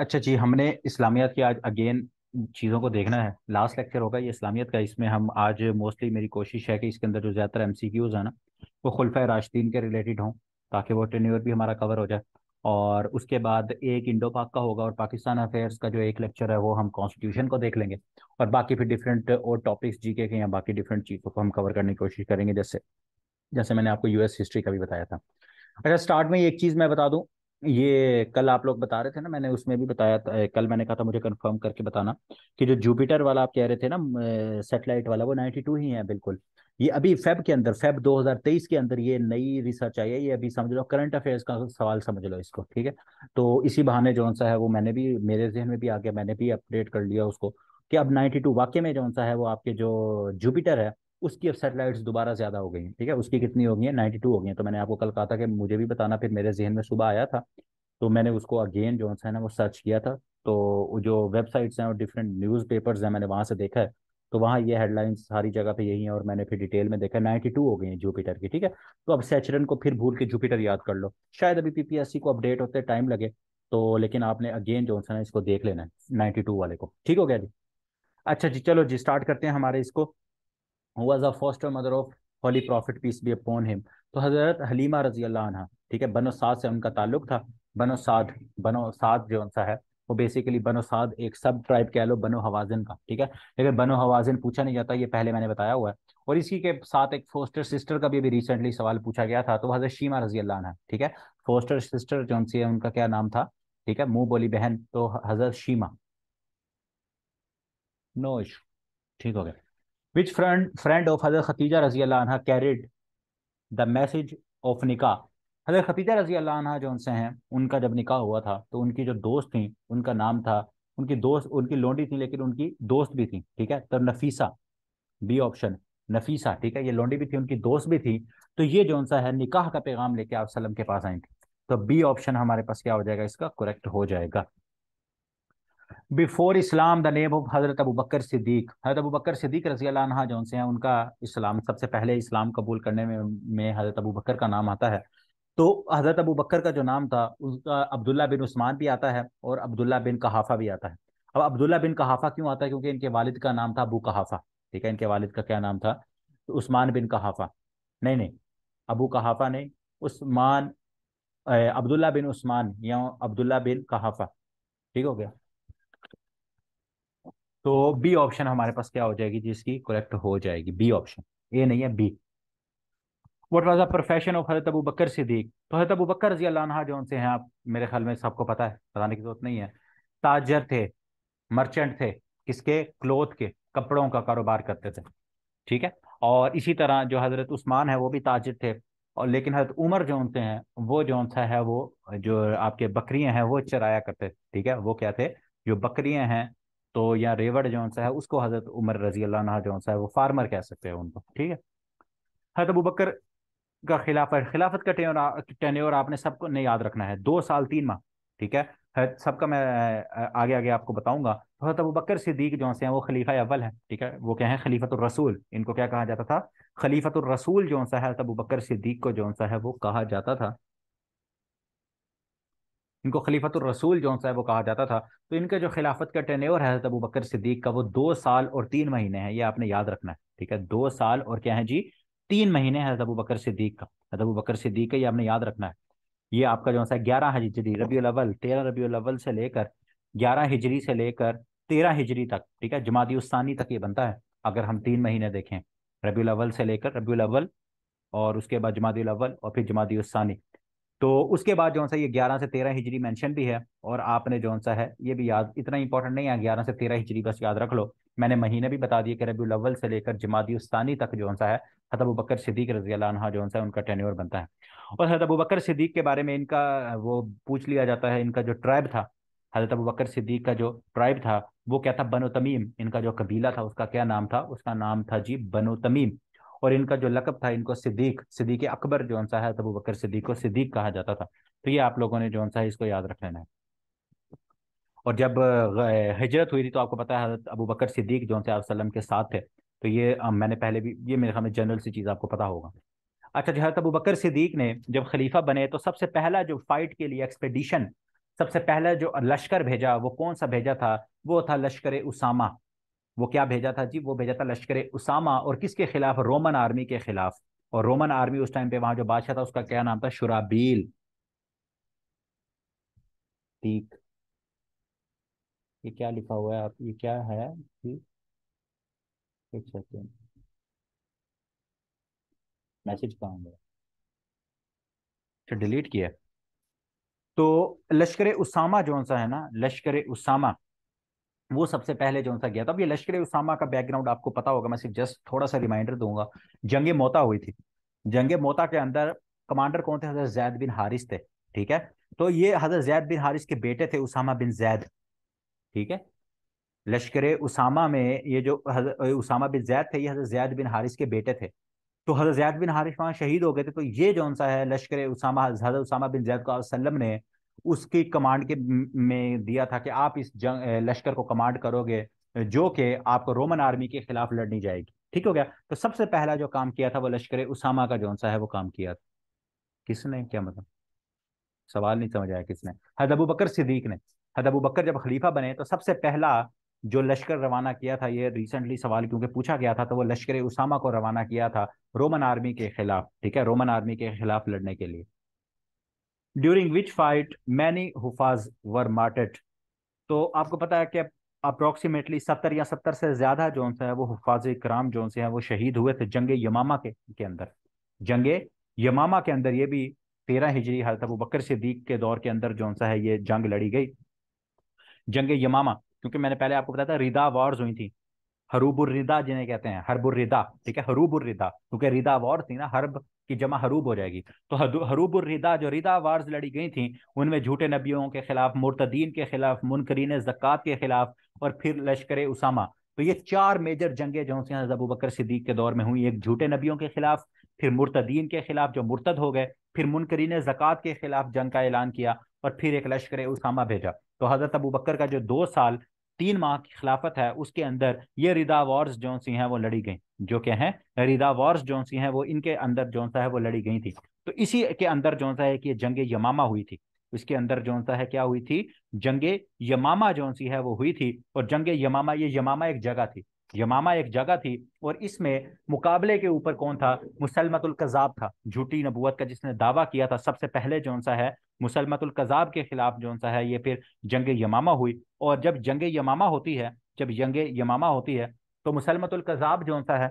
अच्छा जी हमने इस्लामियत की आज अगेन चीज़ों को देखना है लास्ट लेक्चर होगा ये इस्लामियत का इसमें हम आज मोस्टली मेरी कोशिश है कि इसके अंदर जो ज़्यादातर एम सी क्यूज़ हैं ना वो खुलफा राशदीन के रिलेटेड हों ताकि वो टेन्योर भी हमारा कवर हो जाए और उसके बाद एक इंडो पाक का होगा और पाकिस्तान अफेयर्स का जो एक लेक्चर है वो हम कॉन्स्टिट्यूशन को देख लेंगे और बाकी फिर डिफरेंट और टॉपिक्स जी के या बाकी डिफरेंट चीज़ों को हम कवर करने की कोशिश करेंगे जैसे जैसे मैंने आपको यूएस हिस्ट्री का भी बताया था अच्छा स्टार्ट में एक चीज़ मैं बता दूँ ये कल आप लोग बता रहे थे ना मैंने उसमें भी बताया था कल मैंने कहा था मुझे कंफर्म करके बताना कि जो जुपिटर वाला आप कह रहे थे ना सेटेलाइट वाला वो टू ही है बिल्कुल ये अभी फेब के अंदर फेब 2023 के अंदर ये नई रिसर्च आई है ये अभी समझ लो करंट अफेयर्स का सवाल समझ लो इसको ठीक है तो इसी बहाने जो सा है वो मैंने भी मेरे जहन में भी आ गया मैंने भी अपडेट कर लिया उसको कि अब 92 वाकई में जो सा है वो आपके जो जुपिटर है उसकी अब सेटेलाइट्स दोबारा ज़्यादा हो गई हैं ठीक है उसकी कितनी हो गई है नाइन्टी टू हो गई तो मैंने आपको कल कहा था कि मुझे भी बताना फिर मेरे जहन में सुबह आया था तो मैंने उसको अगेन जो है ना वो सर्च किया था तो जो वेबसाइट्स हैं और डिफरेंट न्यूज़ पेपर्स हैं मैंने वहाँ से देखा है तो वहाँ ये हेडलाइंस सारी जगह पे यही है और मैंने फिर डिटेल में देखा नाइन्टी टू हो गई है जुपिटर की ठीक है तो अब सेचरन को फिर भूल के जुपिटर याद कर लो शायद अभी पीपीएससी को अपडेट होते टाइम लगे तो लेकिन आपने अगेन जो है इसको देख लेना है नाइन्टी टू वाले को ठीक हो गया जी अच्छा जी चलो जी स्टार्ट करते हैं हमारे इसको was a foster mother of holy prophet peace be upon तो हजरत हलीमा रजी अल्लाह ठीक है बनो साद से उनका ताल्लुक था बनो साद बनो साद जो सा है वो बेसिकली बनो साद एक सब ट्राइब कह लो बनो हवाजन का ठीक है लेकिन बनो हवाजन पूछा नहीं जाता ये पहले मैंने बताया हुआ है और इसी के साथ एक फोस्टर सिस्टर का भी अभी रिसेंटली सवाल पूछा गया था तो हजरत शीमा रजी अल्लाह ठीक है फोस्टर सिस्टर जो सी है उनका क्या नाम था ठीक है मुंह बोली बहन तो हजरत शीमा नो इशू ठीक हो गया which friend friend of Hazrat Khatija Raziallah anha carried the message of nikah Hazrat Khadija रजी अल्लाह जो उनसे हैं उनका जब निकाह हुआ था तो उनकी जो दोस्त थी उनका नाम था उनकी दोस्त उनकी लोंडी थी लेकिन उनकी दोस्त भी थी ठीक है तो नफीसा बी ऑप्शन नफीसा ठीक है ये लोंडी भी थी उनकी दोस्त भी थी तो ये जो सा है निकाह का पैगाम लेके आप सलम के पास आई थी तो बी ऑप्शन हमारे पास क्या हो जाएगा इसका करेक्ट हो जाएगा before Islam the name of Hazrat Abu Bakr Siddique हज़रत अबू बकर सिद्दीक रजी अल्लाह जौन से हैं उनका इस्लाम सबसे पहले इस्लाम कबूल करने में में हज़रत अबू बकर का नाम आता है तो हज़रत अबू बकर का जो नाम था उसका अब्दुल्ला बिन उस्मान भी आता है और अब्दुल्ला बिन कहाफ़ा भी आता है अब अब्दुल्ला बिन कहाफ़ा क्यों आता है क्योंकि इनके वालिद का नाम था अबू कहाफ़ा ठीक है इनके वालिद का क्या नाम था तो उस्मान बिन कहाफ़ा नहीं नहीं अबू कहाफ़ा नहीं उस्मान अब्दुल्ला बिन उस्मान या अब्दुल्ला बिन कहाफ़ा ठीक हो गया तो बी ऑप्शन हमारे पास क्या हो जाएगी जिसकी करेक्ट हो जाएगी बी ऑप्शन ए नहीं है B what was the profession of Hazrat Abu Bakr Siddique तो हजरत अबू बकर रजी अल्लाह जो उनसे हैं आप मेरे ख्याल में सबको पता है बताने की जरूरत नहीं है ताजर थे मर्चेंट थे किसके क्लोथ के कपड़ों का कारोबार करते थे ठीक है और इसी तरह जो हजरत उस्मान है वो भी ताजर थे और लेकिन हजरत उमर जो उनसे हैं वो जो सा है वो जो आपके बकरियां हैं वो चराया करते थे ठीक है वो क्या थे जो बकरियां हैं तो या रेवड़ जो सा है उसको हजरत उमर रजी अल्लाह जो सा है वो फार्मर कह सकते हैं उनको ठीक है हजरत अबू बकर का खिलाफत खिलाफत का टेन्योर टेन्योर आपने सबको नहीं याद रखना है दो साल तीन माह ठीक है सबका मैं आगे आगे आपको बताऊंगा तो हजरत अबू बकर सिद्दीक जो है वो खलीफा अव्वल है ठीक है वो क्या है खलीफत रसूल इनको क्या कहा जाता था खलीफत रसूल जो सा है हजरत अबू बकर सिद्दीक को जो सा है वो कहा जाता था इनको खलीफत रसूल जो है वो कहा जाता था तो इनके जो खिलाफत का tenure Abu Bakr Siddiq का वो दो साल और तीन महीने हैं ये आपने याद रखना है ठीक है दो साल और क्या है जी तीन महीने है अबू बकर सिद्दीक का अबू बकर सिद्दीक का ये आपने याद रखना है ये आपका जो है ग्यारह हजरी रबी अव्वल तेरह रबी अव्वल से लेकर ग्यारह हिजरी से लेकर तेरह हिजरी तक ठीक है जमादी उस्तानी तक ये बनता है अगर हम तीन महीने देखें रबी अव्वल से लेकर रबी अव्वल और उसके बाद जमादी अव्वल और फिर जमादी उस्तानी तो उसके बाद जो सा ये ग्यारह से तेरह हिजरी मैंशन भी है और आपने जो सा है ये भी याद इतना इंपॉर्टेंट नहीं है ग्यारह से तेरह हिजरी बस याद रख लो मैंने महीने भी बता दिए कि रबी अव्वल से लेकर जमादी उस्तानी तक जो सा है हजरत बकर सिद्दीक रजी जो सा है उनका टेन्योर बनता है और हजरत अबू बकर सिद्दीक के बारे में इनका वो पूछ लिया जाता है इनका जो ट्राइब था हजरत अबू बकर सिद्दीक का जो ट्राइब था वो क्या था बनो तमीम इनका जो कबीला था उसका क्या नाम था उसका नाम था जी बनो तमीम और इनका जो लकब था इनको सिद्दीक सिद्दीक अकबर जो सा है अबू बकर सिद्दीक को सिद्दीक कहा जाता था तो ये आप लोगों ने जो सा है इसको याद रख लेना है और जब हिजरत हुई थी तो आपको पता है हजरत अबू बकर सिद्दीक जो से आप वसलम के साथ थे तो ये मैंने पहले भी ये मेरे हमें जनरल सी चीज़ आपको पता होगा अच्छा जहरत अबू बकर सिद्दीक ने जब खलीफा बने तो सबसे पहला जो फाइट के लिए एक्सपेडिशन सबसे पहला जो लश्कर भेजा वो कौन सा भेजा था वो था लश्कर उसामा वो क्या भेजा था जी वो भेजा था लश्कर उसामा और किसके खिलाफ रोमन आर्मी के खिलाफ और रोमन आर्मी उस टाइम पे वहां जो बादशाह था उसका क्या नाम था शुराबील ठीक ये क्या लिखा हुआ है आप ये क्या है ठीक एक मैसेज कहा अच्छा, डिलीट किया तो लश्कर उसामा जो सा है ना लश्कर उसामा वो सबसे पहले जो सा गया था अब ये लश्कर उसामा का बैकग्राउंड आपको पता होगा मैं सिर्फ जस्ट थोड़ा सा रिमाइंडर दूंगा जंग मोता हुई थी जंग मोता के अंदर कमांडर कौन थे हजरत जैद बिन हारिस थे ठीक है तो ये हजरत जैद बिन हारिस के बेटे थे उसामा बिन जैद ठीक है लश्कर उसामा में ये जो उसामा बिन जैद थे ये हजरत जैद बिन हारिस के बेटे थे तो हजरत जैद बिन हारिस वहाँ शहीद हो गए थे तो ये जो सा है लश्कर उसामा हजरत उसामा बिन जैद को ने उसकी कमांड के में दिया था कि आप इस जंग लश्कर को कमांड करोगे जो कि आपको रोमन आर्मी के खिलाफ लड़नी जाएगी ठीक हो गया तो सबसे पहला जो काम किया था वो लश्कर उसामा का जौन सा है वो काम किया था किसने क्या मतलब सवाल नहीं समझ आया किसने हद अबू बकर सिद्दीक ने हद अबू बकर जब खलीफा बने तो सबसे पहला जो लश्कर रवाना किया था ये रिसेंटली सवाल क्योंकि पूछा गया था तो वो लश्कर उसामा को रवाना किया था रोमन आर्मी के खिलाफ ठीक है रोमन आर्मी के खिलाफ लड़ने के लिए ड्यूरिंग विच फाइट मैनी हुफाज वर मार्टेड तो आपको पता है कि अप्रोक्सीमेटली सत्तर या सत्तर से ज्यादा जो है वो हफाज कराम जो हैं वो शहीद हुए थे जंग यमामा के के अंदर जंग यमामा के अंदर ये भी तेरह हिजरी हालत वो बकर सिद्दीक के दौर के अंदर जो सा है ये जंग लड़ी गई जंग यमामा क्योंकि मैंने पहले आपको बताया था रिदा वॉर्स हुई थी हरूबुर्रिदा जिन्हें कहते हैं हरबुर्रिदा ठीक है हरूबुर्रिदा क्योंकि रिदा वॉर थी ना हरब की जमा हरूब हो जाएगी तो हरूबुर्रिदा जो रिदा वार्स लड़ी गई थी उनमें झूठे नबियों के खिलाफ मुर्तदीन के खिलाफ मुनकरीन जक़ात के खिलाफ और फिर लश्कर उसामा तो ये चार मेजर जंगे जो सी अबू बकर सिद्दीक के दौर में हुई एक झूठे नबियों के खिलाफ फिर मुर्तदीन के खिलाफ जो मुर्तद हो गए फिर मुनकरीन जक़ात के खिलाफ जंग का ऐलान किया और फिर एक लश्कर उसामा भेजा तो हज़रत अबू बकर का जो दो साल तीन माह की खिलाफत है उसके अंदर ये रिदा वॉर्स जो सी हैं वो लड़ी गई जो क्या है रिदा वॉर्स जो सी हैं वो इनके अंदर जो सा है वो लड़ी गई थी तो इसी के अंदर जो सा है कि जंग यमामा हुई थी इसके अंदर जो सा है क्या हुई थी जंग यमामा जो सी है वो हुई थी और जंग यमामा ये यमामा एक जगह थी यमामा एक जगह थी और इसमें मुकाबले के ऊपर कौन था मुसलमतुल कज़ाब था झूठी नबूत का जिसने दावा किया था सबसे पहले जौन सा है मुसलमतुल कज़ाब के खिलाफ जौन सा है ये फिर जंग यमामा हुई और जब जंग यमामा होती है जब जंग यमामा होती है तो मुसलमतुल कज़ाब जौन सा है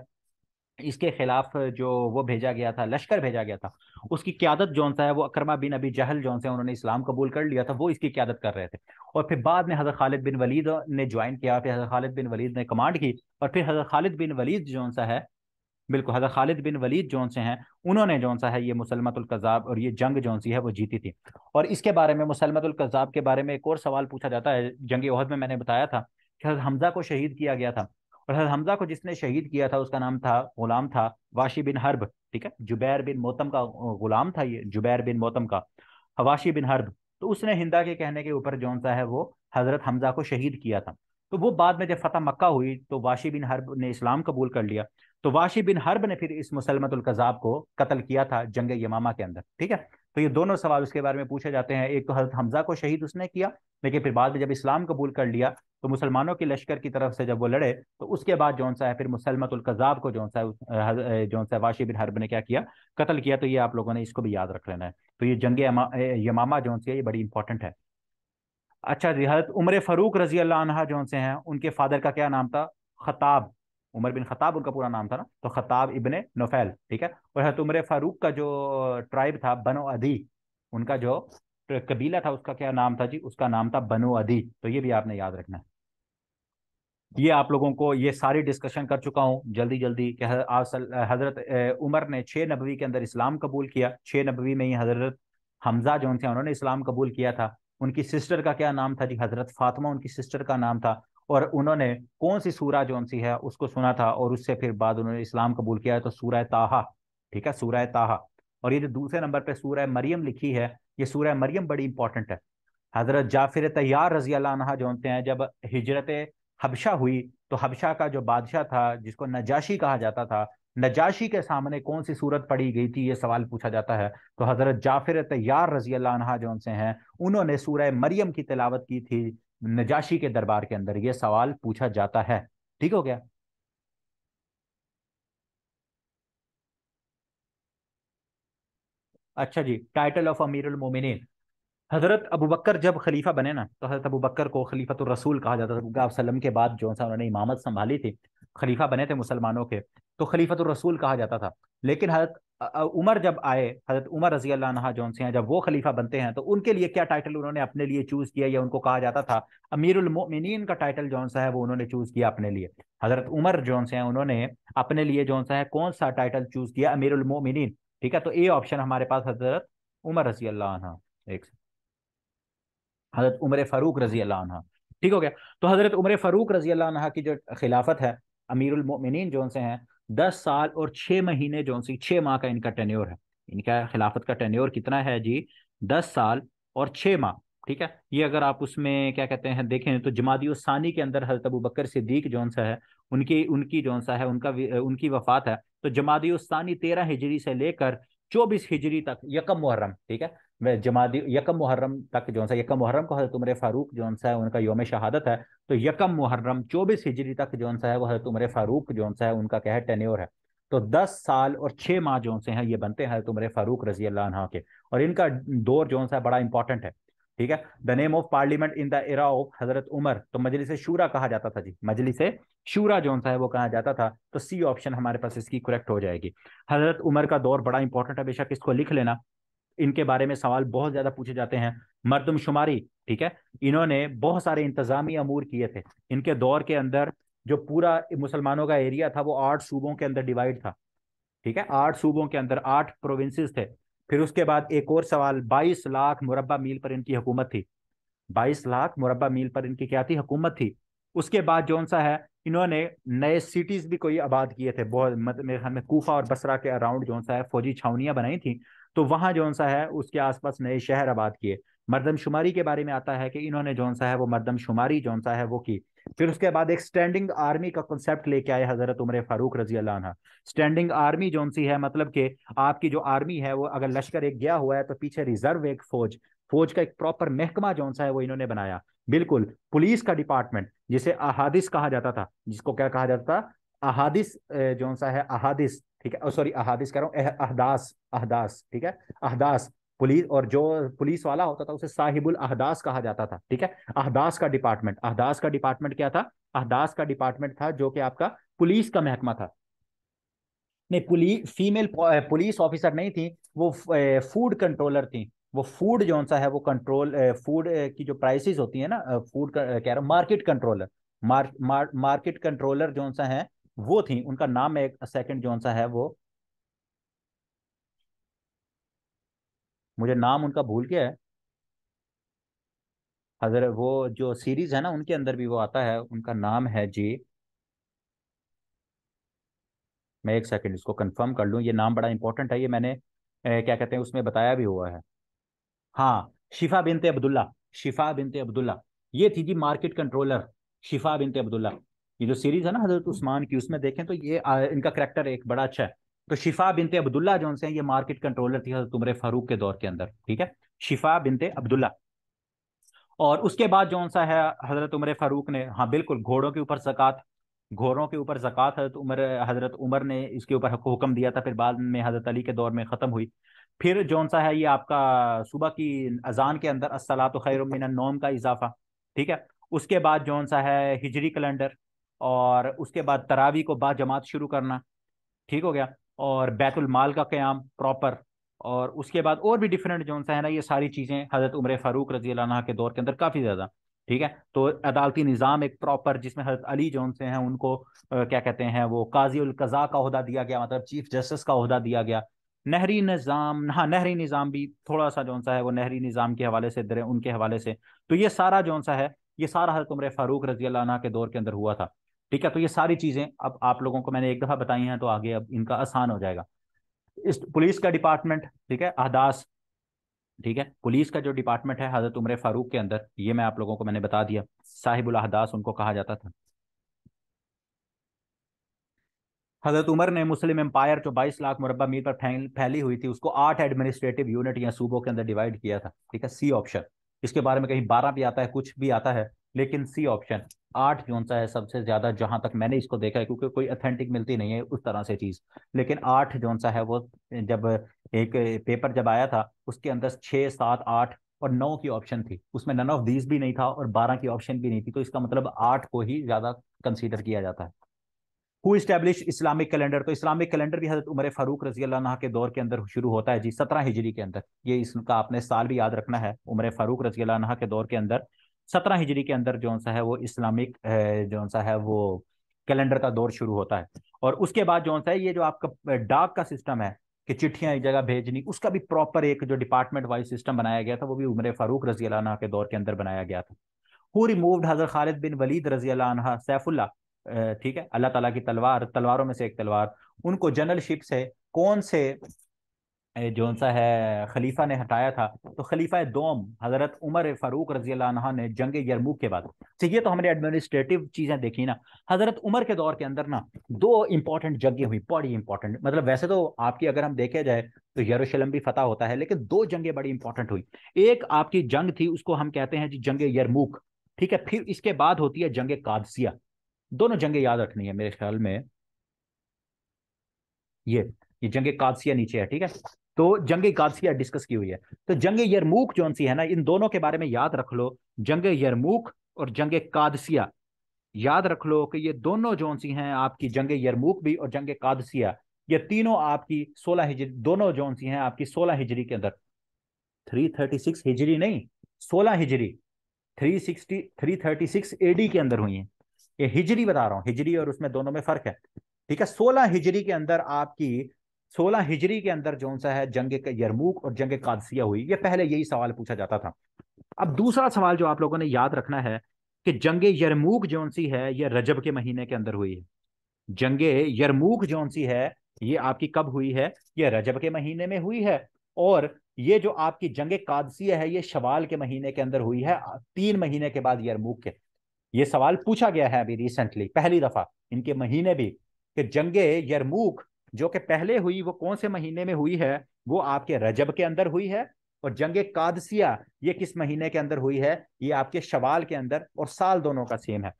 इसके खिलाफ जो वो भेजा गया था लश्कर भेजा गया था उसकी क्यादत जौन सा है वो अकरमा बिन अभी जहल जौन से उन्होंने इस्लाम कबूल कर लिया था वो इसकी क्यादत कर रहे थे और फिर बाद में हज़रत खालिद बिन वलीद ने ज्वाइन किया फिर हज़रत खालिद बिन वलीद ने कमांड की और फिर हज़रत खालिद बिन वलीद जौन सा है बिल्कुल हज़रत खालिद बिन वलीद जौन से हैं उन्होंने जौन सा है ये मुसलमतुल्कज़ाब और ये जंग जौन सी है वो जीती थी और इसके बारे में मुसलमतुल्कज़ाब के बारे में एक और सवाल पूछा जाता है जंग अहद में मैंने बताया था कि हज़रत हमजा को शहीद किया गया था और हमजा को जिसने शहीद किया था उसका नाम था गुलाम था वाशी बिन हर्ब ठीक है जुबैर बिन मोतम का गुलाम था ये जुबैर बिन मोतम का वाशी बिन हर्ब तो उसने हिंदा के कहने के ऊपर जौन सा है वो हजरत हमजा को शहीद किया था तो वो बाद में जब फतह मक्का हुई तो वाशी बिन हर्ब ने इस्लाम कबूल कर लिया तो वाशी बिन हर्ब ने फिर इस मुसलमतुल कजाब को कत्ल किया था जंग यमामा के अंदर ठीक है तो ये दोनों सवाल उसके बारे में पूछे जाते हैं एक तो हजरत हमजा को शहीद उसने किया लेकिन फिर बाद में जब इस्लाम कबूल कर लिया तो मुसलमानों के लश्कर की तरफ से जब वो लड़े तो उसके बाद जौन सा है फिर मुसलमतुल कजाब को जौन सा जौन सा वाशी बिन हरब ने क्या किया कत्ल किया तो ये आप लोगों ने इसको भी याद रख लेना है तो ये जंग यमामा जौन सी है ये बड़ी इंपॉर्टेंट है अच्छा जी हजरत उम्र फरूक रजी अल्लाह जौन से हैं उनके फादर का क्या नाम था खताब उमर बिन खताब उनका पूरा नाम था ना तो खताब इबन नोफेल ठीक है और हत उम्र फारूक का जो ट्राइब था बनो अधी उनका जो कबीला था उसका क्या नाम था जी उसका नाम था बनो अधी तो ये भी आपने याद रखना है ये आप लोगों को ये सारी डिस्कशन कर चुका हूँ जल्दी जल्दी कि हजरत उमर ने छः नबवी के अंदर इस्लाम कबूल किया छः नबवी में ही हजरत हमजा जो उनसे उन्होंने इस्लाम कबूल किया था उनकी सिस्टर का क्या नाम था जी हजरत फातमा उनकी सिस्टर का नाम था और उन्होंने कौन सी सूरा जो सी है उसको सुना था और उससे फिर बाद उन्होंने इस्लाम कबूल किया है तो सूरह ताहा ठीक है सूरह ताहा और ये जो दूसरे नंबर पर सूरह मरियम लिखी है ये सूरह मरियम बड़ी इंपॉर्टेंट है हज़रत जाफिर तैयार रजी अल्लाह जो हैं जब हिजरत हबशा हुई तो हबशा का जो बादशाह था जिसको नजाशी कहा जाता था नजाशी के सामने कौन सी सूरत पढ़ी गई थी ये सवाल पूछा जाता है तो हज़रत जाफिर तैयार रजी अल्लाह जो हैं उन्होंने सूरह मरियम की तिलावत की थी नजाशी के दरबार के अंदर यह सवाल पूछा जाता है ठीक हो गया अच्छा जी टाइटल ऑफ अमीरुल मोमिनीन हजरत अबू बकर जब खलीफा बने ना तो हजरत अबू बकर को खलीफा तो रसूल कहा जाता था सलम के बाद जो सा उन्होंने इमामत संभाली थी खलीफा बने थे मुसलमानों के तो खलीफा तो रसूल कहा जाता था लेकिन हजरत उमर जब आए हजरत उमर रजी अल्लाह जोन से हैं जब वो खलीफा बनते हैं तो उनके लिए क्या टाइटल उन्होंने अपने लिए चूज़ किया या उनको कहा जाता था अमीरमिन का टाइटल जौन सा है वो उन्होंने चूज़ किया अपने लिए हजरत उमर जौन से उन्होंने अपने लिए जौन सा है कौन सा टाइटल चूज़ किया अमीरमिन ठीक है तो ए ऑप्शन हमारे पास हजरत उमर रजी अल्लाह एक हजरत उमर फ़ारूक रजी अल्लाह ठीक हो गया तो हजरत उमर फ़ारूक रजी अल्लाह की जो खिलाफत है अमीरमिन जौन से हैं दस साल और छः महीने जो सी छः माह का इनका टेन्योर है इनका खिलाफत का टेन्योर कितना है जी दस साल और छः माह ठीक है ये अगर आप उसमें क्या कहते हैं देखें तो जमादी सानी के अंदर हजरत अबू बकर सिद्दीक जौन सा है उनकी उनकी जौन सा है उनका उनकी वफात है तो जमादी सानी तेरह हिजरी से लेकर चौबीस हिजरी तक यकम मुहर्रम ठीक है जमादी यकम मुहर्रम तक जो सा यकम मुहर्रम को हजरत उमर फारूक जो सा है उनका योम शहादत है तो यकम मुहर्रम चौबीस हिजरी तक जो सा है वो हजरत उमर फारूक जो सा है उनका क्या है टेन्योर है तो दस साल और छः माह जो से हैं ये बनते हैं हजरत फारूक रजी अल्लाह के और इनका दौर जो सा बड़ा इंपॉर्टेंट है ठीक है the name of parliament in the era of Hazrat Umar तो मजलिस शूरा कहा जाता था जी मजलिस शूरा जो सा है वो कहा जाता था तो सी ऑप्शन हमारे पास इसकी करेक्ट हो जाएगी हजरत उमर का दौर बड़ा इंपॉर्टेंट है बेशक इसको लिख लेना इनके बारे में सवाल बहुत ज्यादा पूछे जाते हैं मरदमशुमारी ठीक है इन्होंने बहुत सारे इंतजामी अमूर किए थे इनके दौर के अंदर जो पूरा मुसलमानों का एरिया था वो आठ सूबों के अंदर डिवाइड था ठीक है आठ सूबों के अंदर आठ प्रोविंसेस थे फिर उसके बाद एक और सवाल बाईस लाख मुरबा मील पर इनकी हुकूमत थी बाईस लाख मुरबा मील पर इनकी क्या थी हुकूमत थी उसके बाद जौन सा है इन्होंने नए सिटीज भी कोई आबाद किए थे बहुत ख्याल में कूफा और बसरा के अराउंड जौन सा है फौजी छावनियां बनाई थी तो वहां जौन सा है उसके आसपास नए शहर आबाद किए मरदमशुमारी के बारे में आता है कि इन्होंने जौन सा है वो मरदमशुमारी जौन सा है वो की फिर उसके बाद एक स्टैंडिंग आर्मी का कॉन्सेप्ट लेके आए हजरत उमर फारूक रजी अल्लाह स्टैंडिंग आर्मी जौन सी है मतलब कि आपकी जो आर्मी है वो अगर लश्कर एक गया हुआ है तो पीछे रिजर्व एक फौज फौज का एक प्रॉपर महकमा जौन सा है वो इन्होंने बनाया बिल्कुल पुलिस का डिपार्टमेंट जिसे अहादिस कहा जाता था जिसको क्या कहा जाता था अहादिस जो सा है अहादिस ठीक है सॉरी अहादिस कह रहा हूँ अहदास अहदास ठीक है अहदास पुलिस और जो पुलिस वाला होता था उसे साहिबुल अहदास कहा जाता था ठीक है अहदास का डिपार्टमेंट अहदास का डिपार्टमेंट क्या था अहदास का डिपार्टमेंट था जो कि आपका पुलिस का महकमा था नहीं पुलिस फीमेल पुलिस ऑफिसर नहीं थी वो फूड कंट्रोलर थी वो फूड जो सा है वो कंट्रोल फूड की जो प्राइसेस होती है ना फूड कह रहा हूँ मार्केट कंट्रोलर मार्केट कंट्रोलर जो सा है वो थी उनका नाम एक सेकंड जो सा है वो मुझे नाम उनका भूल गया है हजर वो जो सीरीज है ना उनके अंदर भी वो आता है उनका नाम है जी मैं एक सेकंड इसको कंफर्म कर लूँ ये नाम बड़ा इंपॉर्टेंट है ये मैंने ए, क्या कहते हैं उसमें बताया भी हुआ है हाँ शिफा बिनते अब्दुल्ला शिफा बिनते अब्दुल्ला ये थी जी मार्केट कंट्रोलर शिफा बिनते अब्दुल्ला ये जो सीरीज है ना हजरत हम्म। उस्मान की उसमें देखें तो ये इनका करेक्टर एक बड़ा अच्छा है तो शिफा बिनते अब्दुल्ला जो उनसे ये मार्केट कंट्रोलर थी हजरत उम्र फारूक के दौर के अंदर ठीक है शिफा बिनते अब्दुल्ला और उसके बाद जो उनसा है हजरत उम्र फारूक ने हाँ बिल्कुल घोड़ों के ऊपर जक़ात घोड़ों के ऊपर जक़ात हजरत उमर हजरत उमर ने इसके ऊपर हुक्म दिया था फिर बाद में हजरत अली के दौर में ख़त्म हुई फिर जौन सा है ये आपका सुबह की अजान के अंदर असलात खैरमिन नोम का इजाफा ठीक है उसके बाद जौन सा है हिजरी कैलेंडर और उसके बाद तरावी को बाद जमात शुरू करना ठीक हो गया और बैतुल माल का क्याम प्रॉपर और उसके बाद और भी डिफरेंट जो सा है ना ये सारी चीज़ें हज़रत उम्र फ़ारूक रजी के दौर के अंदर काफ़ी ज़्यादा ठीक है तो अदालती निज़ाम एक प्रॉपर जिसमें हजरत अली जो से हैं उनको आ, क्या कहते हैं वो काजी उलकज़ा का अहदा दिया गया मतलब चीफ जस्टिस का अहदा दिया गया नहरी निज़ाम हाँ नहरी निज़ाम भी थोड़ा सा जौन सा है वो नहरी निज़ाम के हवाले से दरें उनके हवाले से तो ये सारा जौन सा है ये सारा हजरत उम्र फ़ारूक रजी के दौर के अंदर हुआ था ठीक है तो ये सारी चीजें अब आप लोगों को मैंने एक दफा बताई हैं तो आगे अब इनका आसान हो जाएगा इस पुलिस का डिपार्टमेंट ठीक है अहदास ठीक है पुलिस का जो डिपार्टमेंट है हजरत उम्र फारूक के अंदर ये मैं आप लोगों को मैंने बता दिया साहिबुल अहदास उनको कहा जाता था हजरत उमर ने मुस्लिम एम्पायर जो 22 लाख मुरबा मील पर फैली हुई थी उसको आठ एडमिनिस्ट्रेटिव यूनिट या सूबों के अंदर डिवाइड किया था ठीक है सी ऑप्शन इसके बारे में कहीं बारह भी आता है कुछ भी आता है लेकिन सी ऑप्शन आठ जोन सा है सबसे ज्यादा जहां तक मैंने इसको देखा है क्योंकि कोई अथेंटिक मिलती नहीं है उस तरह से चीज लेकिन आठ जोन सा है वो जब एक पेपर जब आया था उसके अंदर छह सात आठ और नौ की ऑप्शन थी उसमें नन ऑफ दीज भी नहीं था और बारह की ऑप्शन भी नहीं थी तो इसका मतलब आठ को ही ज्यादा कंसिडर किया जाता है हु इस्टेब्लिश इस्लामिक कैलेंडर तो इस्लामिक कैलेंडर भी हजरत उमर फारूक रजी अल्लाह के दौर के अंदर शुरू होता है जी सत्रह हिजरी के अंदर ये इसका आपने साल भी याद रखना है उमर फारूक रजी अल्लाह के दौर के अंदर सत्रह हिजरी के अंदर जो सा है वो इस्लामिक जो सा है वो कैलेंडर का दौर शुरू होता है और उसके बाद जो सा है ये जो आपका डाक का सिस्टम है कि चिट्ठियां एक जगह भेजनी उसका भी प्रॉपर एक जो डिपार्टमेंट वाइज सिस्टम बनाया गया था वो भी उम्र फारूक रजी अला के दौर के अंदर बनाया गया था हु रिमूव्ड हजर खालिद बिन वलीद रजी सैफुल्ला ठीक है अल्लाह ताला की तलवार तलवारों में से एक तलवार उनको जनरलशिप से कौन से जो सा है खलीफा ने हटाया था तो खलीफा दोम हज़रत उमर फ़ारूक रजी ने जंग यरमूक के बाद तो ये तो हमने एडमिनिस्ट्रेटिव चीज़ें देखी ना हज़रत उमर के दौर के अंदर ना दो इंपॉर्टेंट जंगें हुई बड़ी इंपॉर्टेंट मतलब वैसे तो आपकी अगर हम देखे जाए तो यरूशलम भी फतह होता है लेकिन दो जंगें बड़ी इंपॉर्टेंट हुई एक आपकी जंग थी उसको हम कहते हैं जी जंग यरमूक ठीक है फिर इसके बाद होती है जंग कादसिया दोनों जंगें याद रखनी है मेरे ख्याल में ये ये जंग कादसिया नीचे है ठीक है तो जंग गारसिया डिस्कस की हुई है तो जंग यरमूक जो है ना इन दोनों के बारे में याद रख लो जंग यरमूक और जंग कादसिया याद रख लो कि ये दोनों जो हैं आपकी जंग यरमूक भी और जंग कादसिया ये तीनों आपकी सोलह हिजरी दोनों जो हैं आपकी सोलह हिजरी के अंदर थ्री थर्टी सिक्स हिजरी नहीं सोलह हिजरी three sixty three thirty six AD के अंदर हुई है ये हिजरी बता रहा हूं हिजरी और उसमें दोनों में फर्क है ठीक है सोलह हिजरी के अंदर आपकी सोलह हिजरी के अंदर जो सा है जंग यरमूक और जंग कादसिया हुई ये पहले यही सवाल पूछा जाता था अब दूसरा सवाल जो आप लोगों ने याद रखना है कि जंग यरमूक जोन सी है ये रजब के महीने के अंदर हुई है जंग यरमूक जोन सी है ये आपकी कब हुई है ये रजब के महीने में हुई है और ये जो आपकी जंग कादसिया है ये शवाल के महीने के अंदर हुई है तीन महीने के बाद यरमूक के ये सवाल पूछा गया है अभी रिसेंटली पहली दफा इनके महीने भी कि जंग यरमूक जो कि पहले हुई वो कौन से महीने में हुई है वो आपके रजब के अंदर हुई है और जंग कादसिया ये किस महीने के अंदर हुई है ये आपके शवाल के अंदर और साल दोनों का सेम है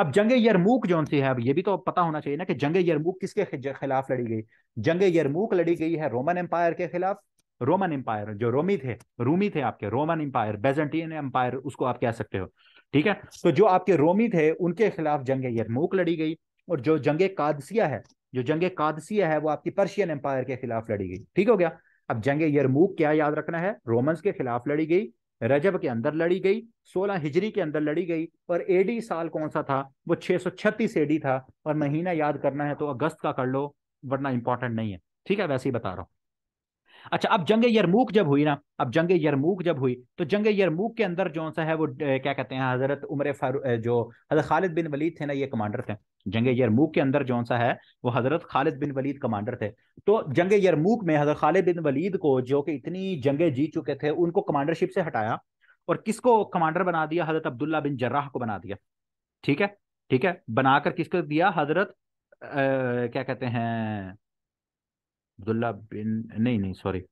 अब जंग यरमूक जो सी है अब ये भी तो पता होना चाहिए ना कि जंग यरमूक किसके खिलाफ लड़ी गई जंग यरमूक लड़ी गई है रोमन एम्पायर के खिलाफ रोमन एम्पायर जो रोमी थे रूमी थे आपके रोमन एम्पायर बेजेंटियन एम्पायर उसको आप कह सकते हो ठीक है तो जो आपके रोमी थे उनके खिलाफ जंग यरमूक लड़ी गई और जो जंग कादसिया है जो जंग कादसिया है वो आपकी पर्शियन एम्पायर के खिलाफ लड़ी गई ठीक हो गया अब जंग यरमूक क्या याद रखना है रोमन्स के खिलाफ लड़ी गई रजब के अंदर लड़ी गई 16 हिजरी के अंदर लड़ी गई और एडी साल कौन सा था वो 636 एडी था और महीना याद करना है तो अगस्त का कर लो वरना इंपॉर्टेंट नहीं है ठीक है वैसे ही बता रहा हूँ अच्छा अब जंग यरमूक जब हुई ना अब जंग यरमूक जब हुई तो जंग यरमूक के अंदर जो सा है वो क्या कहते हैं हजरत उम्र फारू जो हजरत खालिद बिन वलीद थे ना ये कमांडर थे जंग यरमूक के अंदर जो सा है वो हजरत खालिद बिन वलीद कमांडर थे तो जंग यरमूक में हजरत खालिद बिन वलीद को जो कि इतनी जंगे जीत चुके थे उनको कमांडरशिप से हटाया और किसको कमांडर बना दिया हजरत अब्दुल्ला बिन जर्राह को बना दिया ठीक है ठीक है बनाकर किसको दिया हजरत क्या कहते हैं अब्दुल्ला बिन नहीं नहीं सॉरी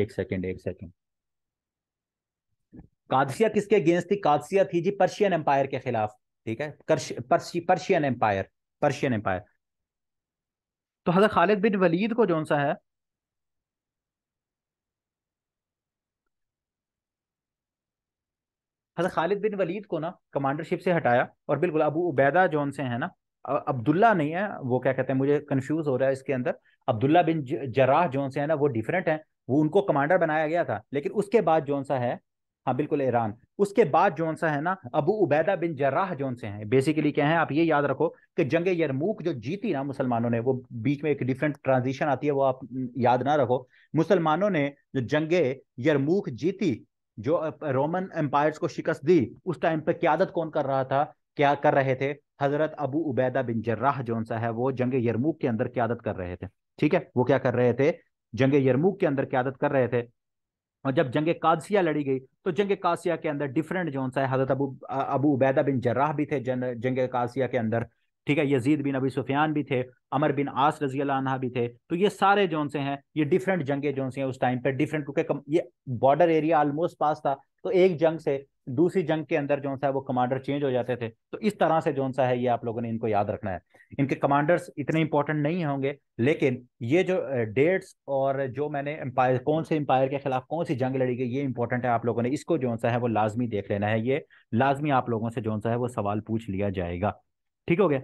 एक सेकंड एक सेकंड कादसिया किसके अगेंस्ट थी कादसिया थी जी पर्शियन एम्पायर के खिलाफ ठीक है पर्शियन एम्पायर पर्शियन एम्पायर तो हजरत खालिद बिन वलीद को जौन सा है हजरत खालिद बिन वलीद को ना कमांडरशिप से हटाया और बिल्कुल अबू उबैदा जौन से है ना अब्दुल्ला नहीं है वो क्या कहते हैं मुझे कंफ्यूज हो रहा है इसके अंदर अब्दुल्ला बिन जराह जोन से है ना वो डिफरेंट है वो उनको कमांडर बनाया गया था लेकिन उसके बाद जोन सा है हाँ बिल्कुल ईरान उसके बाद जोन सा है ना अबू उबैदा बिन जराह जोन से हैं बेसिकली क्या है आप ये याद रखो कि जंग यरमूक जो जीती ना मुसलमानों ने वो बीच में एक डिफरेंट ट्रांजिशन आती है वो आप याद ना रखो मुसलमानों ने जो जंग यरमूक जीती जो रोमन एम्पायर को शिकस्त दी उस टाइम पे क्यादत कौन कर रहा था क्या कर रहे थे हजरत अबू उबैदा बिन जर्राह जो सा है वो जंग यरमूक के अंदर क्यादत कर रहे थे ठीक है वो क्या कर रहे थे जंग यरमूक के अंदर क्यादत कर रहे थे और जब जंग कादसिया लड़ी गई तो जंग कासिया के अंदर डिफरेंट जो सा है हजरत अबू अबू उबैदा बिन जर्राह भी थे जंग कासिया के अंदर ठीक है यजीद बिन अबी सुफियान भी थे अमर बिन आस रजी अल्लाह भी थे तो ये सारे जोन से हैं ये डिफरेंट जंगे जोन से हैं उस टाइम पर डिफरेंट क्योंकि ये बॉर्डर एरिया ऑलमोस्ट पास था तो एक जंग से दूसरी जंग के अंदर जो है वो कमांडर चेंज हो जाते थे तो इस तरह से जो है ये आप लोगों ने इनको याद रखना है इनके कमांडर्स इतने इंपॉर्टेंट नहीं होंगे लेकिन ये जो डेट्स और जो मैंने एम्पायर कौन से एम्पायर के खिलाफ कौन सी जंग लड़ी गई ये इंपॉर्टेंट है आप लोगों ने इसको जो है वो लाजमी देख लेना है ये लाजमी आप लोगों से जो है वो सवाल पूछ लिया जाएगा ठीक हो गया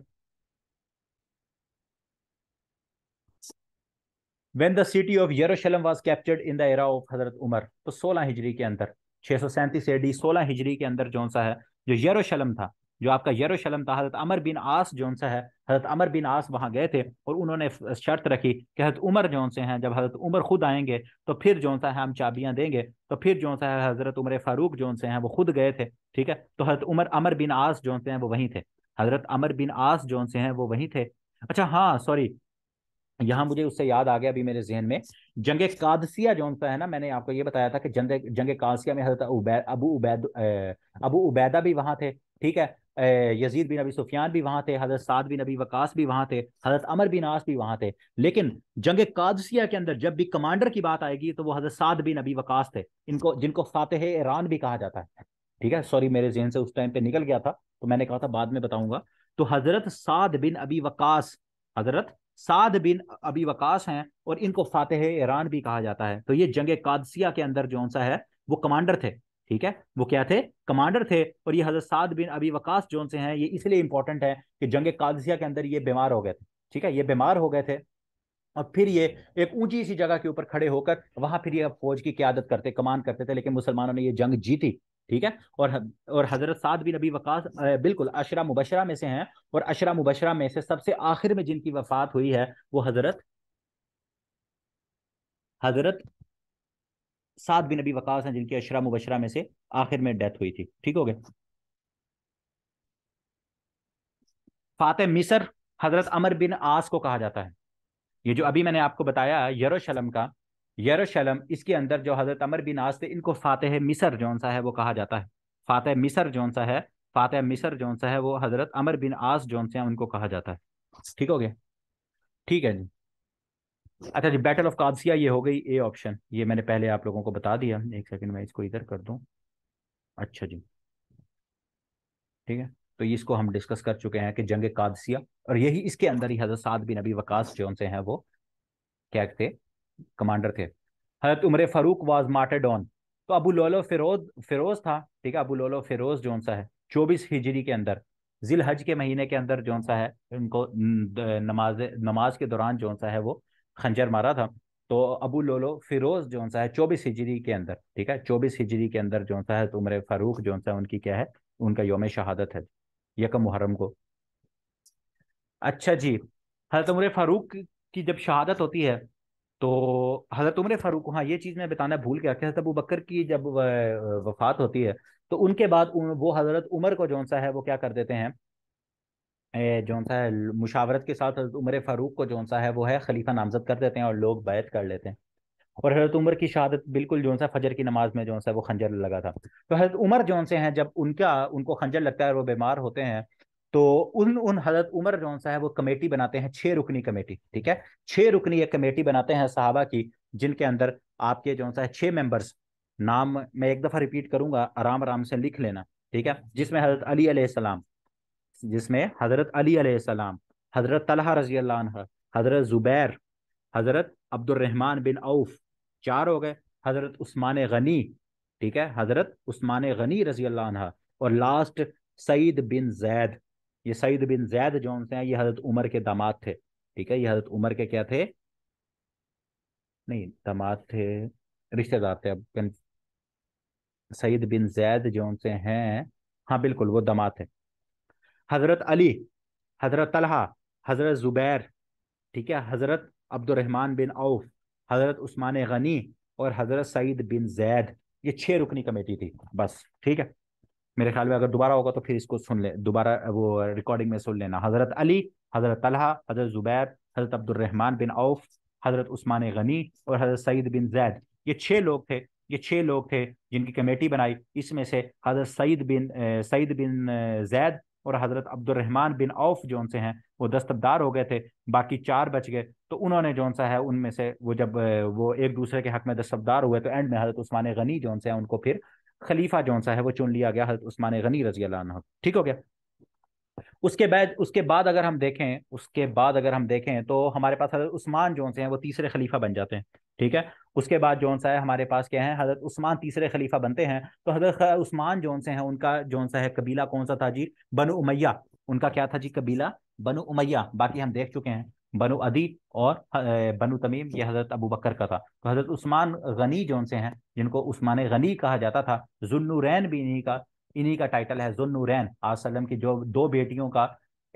when the city of Jerusalem was captured in the era of Hazrat Umar तो 16 हिजरी के अंदर छः सौ सैंतीस एडी सोलह हिजरी के अंदर जौन सा है जो यरूशलम था जो आपका यरूशलम था हजरत अमर बिन आस जौन सा है हजरत अमर बिन आस वहाँ गए थे और उन्होंने शर्त रखी कि हजरत उमर जौन से हैं जब हजरत उमर खुद आएंगे तो फिर जौन सा है हम चाबियाँ देंगे तो फिर जौन सा है हजरत उमर फारूक जौन से हैं वो खुद गए थे ठीक है तो हजरत उमर अमर बिन आस जौन से हैं वो वहीं थे हजरत अमर बिन आस जौन से हैं वो वहीं थे अच्छा हाँ सॉरी यहाँ मुझे उससे याद आ गया अभी मेरे जहन में जंग कादसिया जो सा है ना मैंने आपको ये बताया था कि जंग जंग कादसिया में हजरत उबैद अबू उबैद अबू उबैदा भी वहाँ थे ठीक है यजीद बिन अबी सुफियान भी वहाँ थे हजरत साद बिन अबी वकास भी वहाँ थे हजरत अमर बिन आस भी वहाँ थे लेकिन जंग कादसिया के अंदर जब भी कमांडर की बात आएगी तो वो हजरत साद बिन अबी वकास थे इनको जिनको फातेह ईरान भी कहा जाता है ठीक है सॉरी मेरे जहन से उस टाइम पे निकल गया था तो मैंने कहा था बाद में बताऊंगा तो हजरत साद बिन अबी वकास हजरत साद बिन अबी वकास हैं और इनको फातेह ईरान भी कहा जाता है तो ये जंग कादसिया के अंदर जो सा है वो कमांडर थे ठीक है वो क्या थे कमांडर थे और ये हजरत साद बिन अभी वकास जोन से हैं ये इसलिए इंपॉर्टेंट है कि जंग कादसिया के अंदर ये बीमार हो गए थे ठीक है ये बीमार हो गए थे और फिर ये एक ऊंची सी जगह के ऊपर खड़े होकर वहां फिर ये फौज की क्यादत करते कमान करते थे लेकिन मुसलमानों ने ये जंग जीती ठीक है और और हजरत साद बिन नबी वकास बिल्कुल अशरा मुबशरा में से हैं और अशरा मुबशरा में से सबसे आखिर में जिनकी वफात हुई है वो हजरत हजरत साद बिन नबी वकास हैं जिनकी अशरा मुबशरा में से आखिर में डेथ हुई थी ठीक हो गए फातह मिसर हजरत अमर बिन आस को कहा जाता है ये जो अभी मैंने आपको बताया यरूशलम का यरूशलेम इसके अंदर जो हज़रत अमर बिन आज थे इनको फ़ातह मिसर जौन सा है वो कहा जाता है फ़ातह मिसर जौन सा है फ़ातह मिसर जौन सा है वो हज़रत अमर बिन आस जौन से उनको कहा जाता है ठीक हो गया ठीक है जी अच्छा जी बैटल ऑफ कादसिया ये हो गई ए ऑप्शन ये मैंने पहले आप लोगों को बता दिया एक सेकंड मैं इसको इधर कर दूं अच्छा जी ठीक है तो इसको हम डिस्कस कर चुके हैं कि जंग कादसिया और यही इसके अंदर ही हजरत साद बिन अबी वकास जो उनसे हैं वो क्या थे कमांडर थे Hazrat Umar Farooq was martyred on तो अबू लोलो फिरोज फिरोज था ठीक है अबू लोलो फिरोज जौन सा है चौबीस हिजरी के अंदर जिल हज के महीने के अंदर जौन सा है उनको नमाज नमाज के दौरान जौन सा है वो खंजर मारा था तो अबू लोलो फिरोज जौन सा है चौबीस हिजरी के अंदर ठीक है चौबीस हिजरी के अंदर जौन सा है तो उम्र फरूक जौन सा उनकी क्या है उनका योम शहादत है यकम मुहर्रम को अच्छा जी हजरत उम्र फारूक की जब शहादत होती है तो हज़रत उमर फारूक हाँ ये चीज़ मैं बताना भूल गया हज़रत अबू बकर की जब वफात होती है तो उनके बाद वो हज़रत उमर को जौन सा है वो क्या कर देते हैं जौन सा है मुशावरत के साथ हज़रत उमर फारूक को जौन सा है वो है खलीफा नामजद कर देते हैं और लोग बैत कर लेते हैं और हज़रत उमर की शहादत बिल्कुल जो सा फजर की नमाज में जो सा वो खंजर लगा था तो हज़रत उमर जो से हैं जब उनका उनको खंजर लगता है और वो बीमार होते हैं तो उन उन हजरत उमर जो सा है वो कमेटी बनाते हैं छह रुकनी कमेटी ठीक है छह रुकनी एक कमेटी बनाते हैं साहबा की जिनके अंदर आपके जो सा है छह मेंबर्स नाम मैं एक दफ़ा रिपीट करूंगा आराम आराम से लिख लेना ठीक है जिसमें हज़रत अली सलाम जिसमें हज़रत अली सलाम हज़रत तलहा रजी अल्लाह हज़रत ज़ुबैर हज़रत अब्दुलरहमान बिन औफ चार हो गए हज़रत उस्मान गनी ठीक है हज़रत उस्मान गनी रजी अल्लाह और लास्ट सईद बिन जैद ये सईद बिन जैद जो हैं ये हजरत उमर के दामाद थे ठीक है ये हजरत उमर के क्या थे नहीं दामाद थे रिश्तेदार थे अब सईद बिन जैद जो उनसे हैं हाँ बिल्कुल वो दामाद थे हज़रत अली हज़रत तलहा हज़रत ज़ुबैर ठीक है हज़रत अब्दुलरहमान बिन औफ हज़रत उस्मान गनी और हज़रत सईद बिन जैद ये छह रुकनी कमेटी थी बस ठीक है मेरे ख्याल में अगर दोबारा होगा तो फिर इसको सुन ले दोबारा वो रिकॉर्डिंग में सुन लेना हज़रत अली हज़रत तलहा हज़रत ज़ुबैर हज़रत अब्दुलरहमान बिन औफ हज़रत उस्मान गनी और हज़रत सईद बिन जैद ये छः लोग थे ये छः लोग थे जिनकी कमेटी बनाई इसमें से हज़रत सईद बिन सईद बिन जैद और हज़रत अब्दुलरहमान बिन औफ जो उनसे हैं वो दस्तबदार हो गए थे बाकी चार बच गए तो उन्होंने जो सा है उनमें से वो जब वो एक दूसरे के हक में दस्तबदार हुए तो एंड में हज़रत उस्मान गनी जो उनसे हैं उनको फिर खलीफा जौन सा है वो चुन लिया गया हजरत उस्मान गनी रजी अल्लाह ठीक हो गया उसके बाद उसके बाद अगर हम देखें उसके बाद अगर हम देखें तो हमारे पास हजरत उस्मान जौन से हैं वो तीसरे खलीफा बन जाते हैं ठीक है उसके बाद जौन सा है हमारे पास क्या है हजरत उस्मान तीसरे खलीफा बनते हैं तो हजरत उस्मान जौन से हैं उनका जौन सा है कबीला कौन सा था जी बनु उमैया उनका क्या था जी कबीला बनु उमैया बाकी हम देख चुके हैं बनु अदी और बनु तमीम ये हज़रत अबू बकर का था तो हज़रत उस्मान गनी जो उनसे हैं जिनको उस्मान गनी कहा जाता था जुन्नूरैन भी इन्हीं का इन्हीं का टाइटल है जुन्नूरैन आसलम की जो दो बेटियों का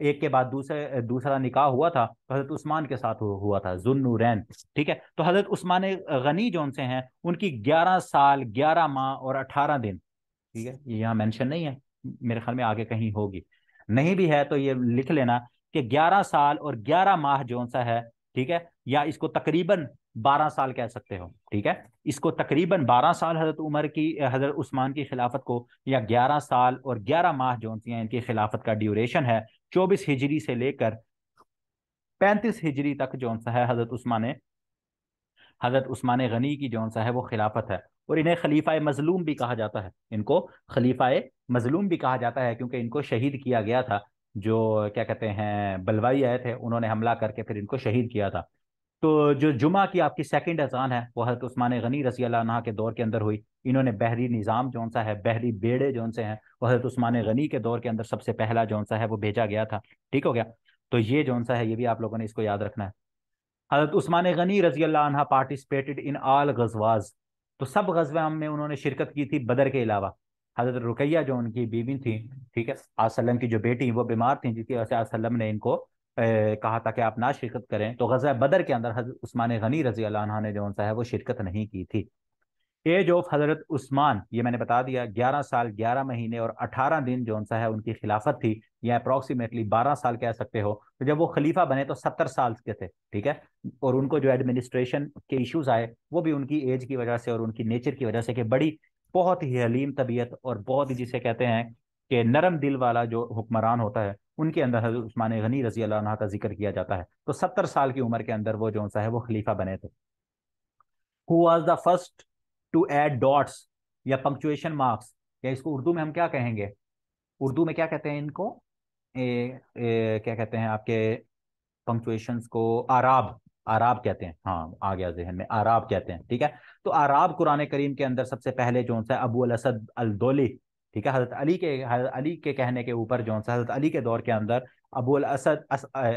एक के बाद दूसरे दूसरा निकाह हुआ था तो हजरत उस्मान के साथ हुआ था जुन्नूरैन ठीक है तो हजरत उस्मान गनी जो उनसे हैं उनकी ग्यारह साल ग्यारह माह और अठारह दिन ठीक है ये यहाँ मैंशन नहीं है मेरे ख्याल में आगे कहीं होगी नहीं भी है तो ये लिख लेना कि 11 साल और 11 माह जो सा है ठीक है या इसको तकरीबन 12 साल कह सकते हो ठीक है इसको तकरीबन 12 साल हजरत उमर की हजरत उस्मान की खिलाफत को या 11 साल और 11 माह जो हैं इनकी खिलाफत का ड्यूरेशन है 24 हिजरी से लेकर 35 हिजरी तक जो सा है हजरत उस्मान हजरत उस्मान गनी की जो सा है वो खिलाफत है और इन्हें खलीफा मजलूम भी कहा जाता है इनको खलीफा मजलूम भी कहा जाता है क्योंकि इनको शहीद किया गया था जो क्या कहते हैं बलवाई आए थे उन्होंने हमला करके फिर इनको शहीद किया था तो जो जुमा की आपकी सेकंड अजान है वह हजरत उस्मान गनी रसी के दौर के अंदर हुई इन्होंने बहरी निज़ाम जौन सा है बहरी बेड़े जौन से हैं वह हजरत उस्मान गनी के दौर के अंदर सबसे पहला जौन सा है वो भेजा गया था ठीक हो गया तो ये जौन सा है ये भी आप लोगों ने इसको याद रखना है हजरत उस्मान गनी रजी पार्टिसिपेटेड इन आल गजवाज तो सब गजवा में उन्होंने शिरकत की थी बदर के अलावा हज़रत रुकैया जो उनकी बीवी थी ठीक है आसलम की जो बेटी वो बीमार थी जिसकी वजह से आसलम ने इनको कहा था कि आप ना शिरकत करें तो गजा बदर के अंदर हज़रत उस्मान गनी रजी अल्लाह ने जो है वो शिरकत नहीं की थी एज ऑफ हज़रत उस्मान ये मैंने बता दिया ग्यारह साल ग्यारह महीने और अठारह दिन जो है उनकी खिलाफत थी या अप्रोक्सीमेटली बारह साल कह सकते हो तो जब वो खलीफा बने तो सत्तर साल के थे ठीक है और उनको जो एडमिनिस्ट्रेशन के इश्यूज आए वो भी उनकी एज की वजह से और उनकी नेचर की वजह से कि बड़ी बहुत ही हलीम तबीयत और बहुत ही जिसे कहते हैं कि नरम दिल वाला जो हुक्मरान होता है उनके अंदर हजरत उस्मान गनी रजी अल्लाह का जिक्र किया जाता है तो सत्तर साल की उम्र के अंदर वो जो सा है वो खलीफा बने थे who was the first to add dots या पंक्चुएशन मार्क्स या इसको उर्दू में हम क्या कहेंगे उर्दू में क्या कहते हैं इनको ए, ए, क्या कहते हैं आपके पंक्चुएशंस को आराब आराब कहते हैं हाँ आ गया जहन में आराब कहते हैं ठीक है तो आराब कुरान करीम के अंदर सबसे पहले जो सा अबू असद अलदोली ठीक है हज़रत अली के हज़रत अली के कहने के ऊपर जो सा हज़रत अली के दौर के अंदर अबू अल असद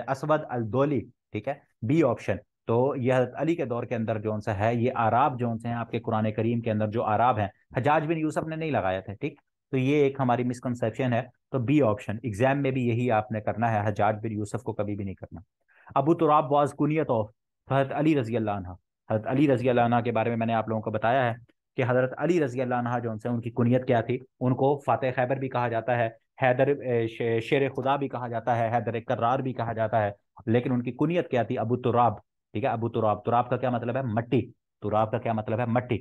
असवद अलदोली ठीक है बी ऑप्शन तो ये हज़रत अली के दौर के अंदर जो सा है ये आराब जो है आपके कुरान करीम के अंदर जो आराब हैं हजाज बिन यूसफ ने नहीं लगाया था ठीक तो ये एक हमारी मिसकनसेप्शन है तो बी ऑप्शन एग्जाम में भी यही आपने करना है हजाज बिन यूसफ को कभी भी नहीं करना अबू तुराब वाज कुनियत ऑफ हज़रत अली रजी अल्लाह हज़रत अली रजी अल्लाह के बारे में मैंने आप लोगों को बताया है कि हज़रत अली रजी अल्लाह जो उनसे उनकी कुनियत क्या थी उनको फ़ातह खैबर भी कहा जाता है हैदर शेर खुदा भी कहा जाता है हैदर कर्रार भी कहा जाता है लेकिन उनकी कुनियत क्या थी अबू तुराब ठीक है अबू तुराब तुराब का क्या मतलब है मट्टी तुराब का क्या मतलब है मट्टी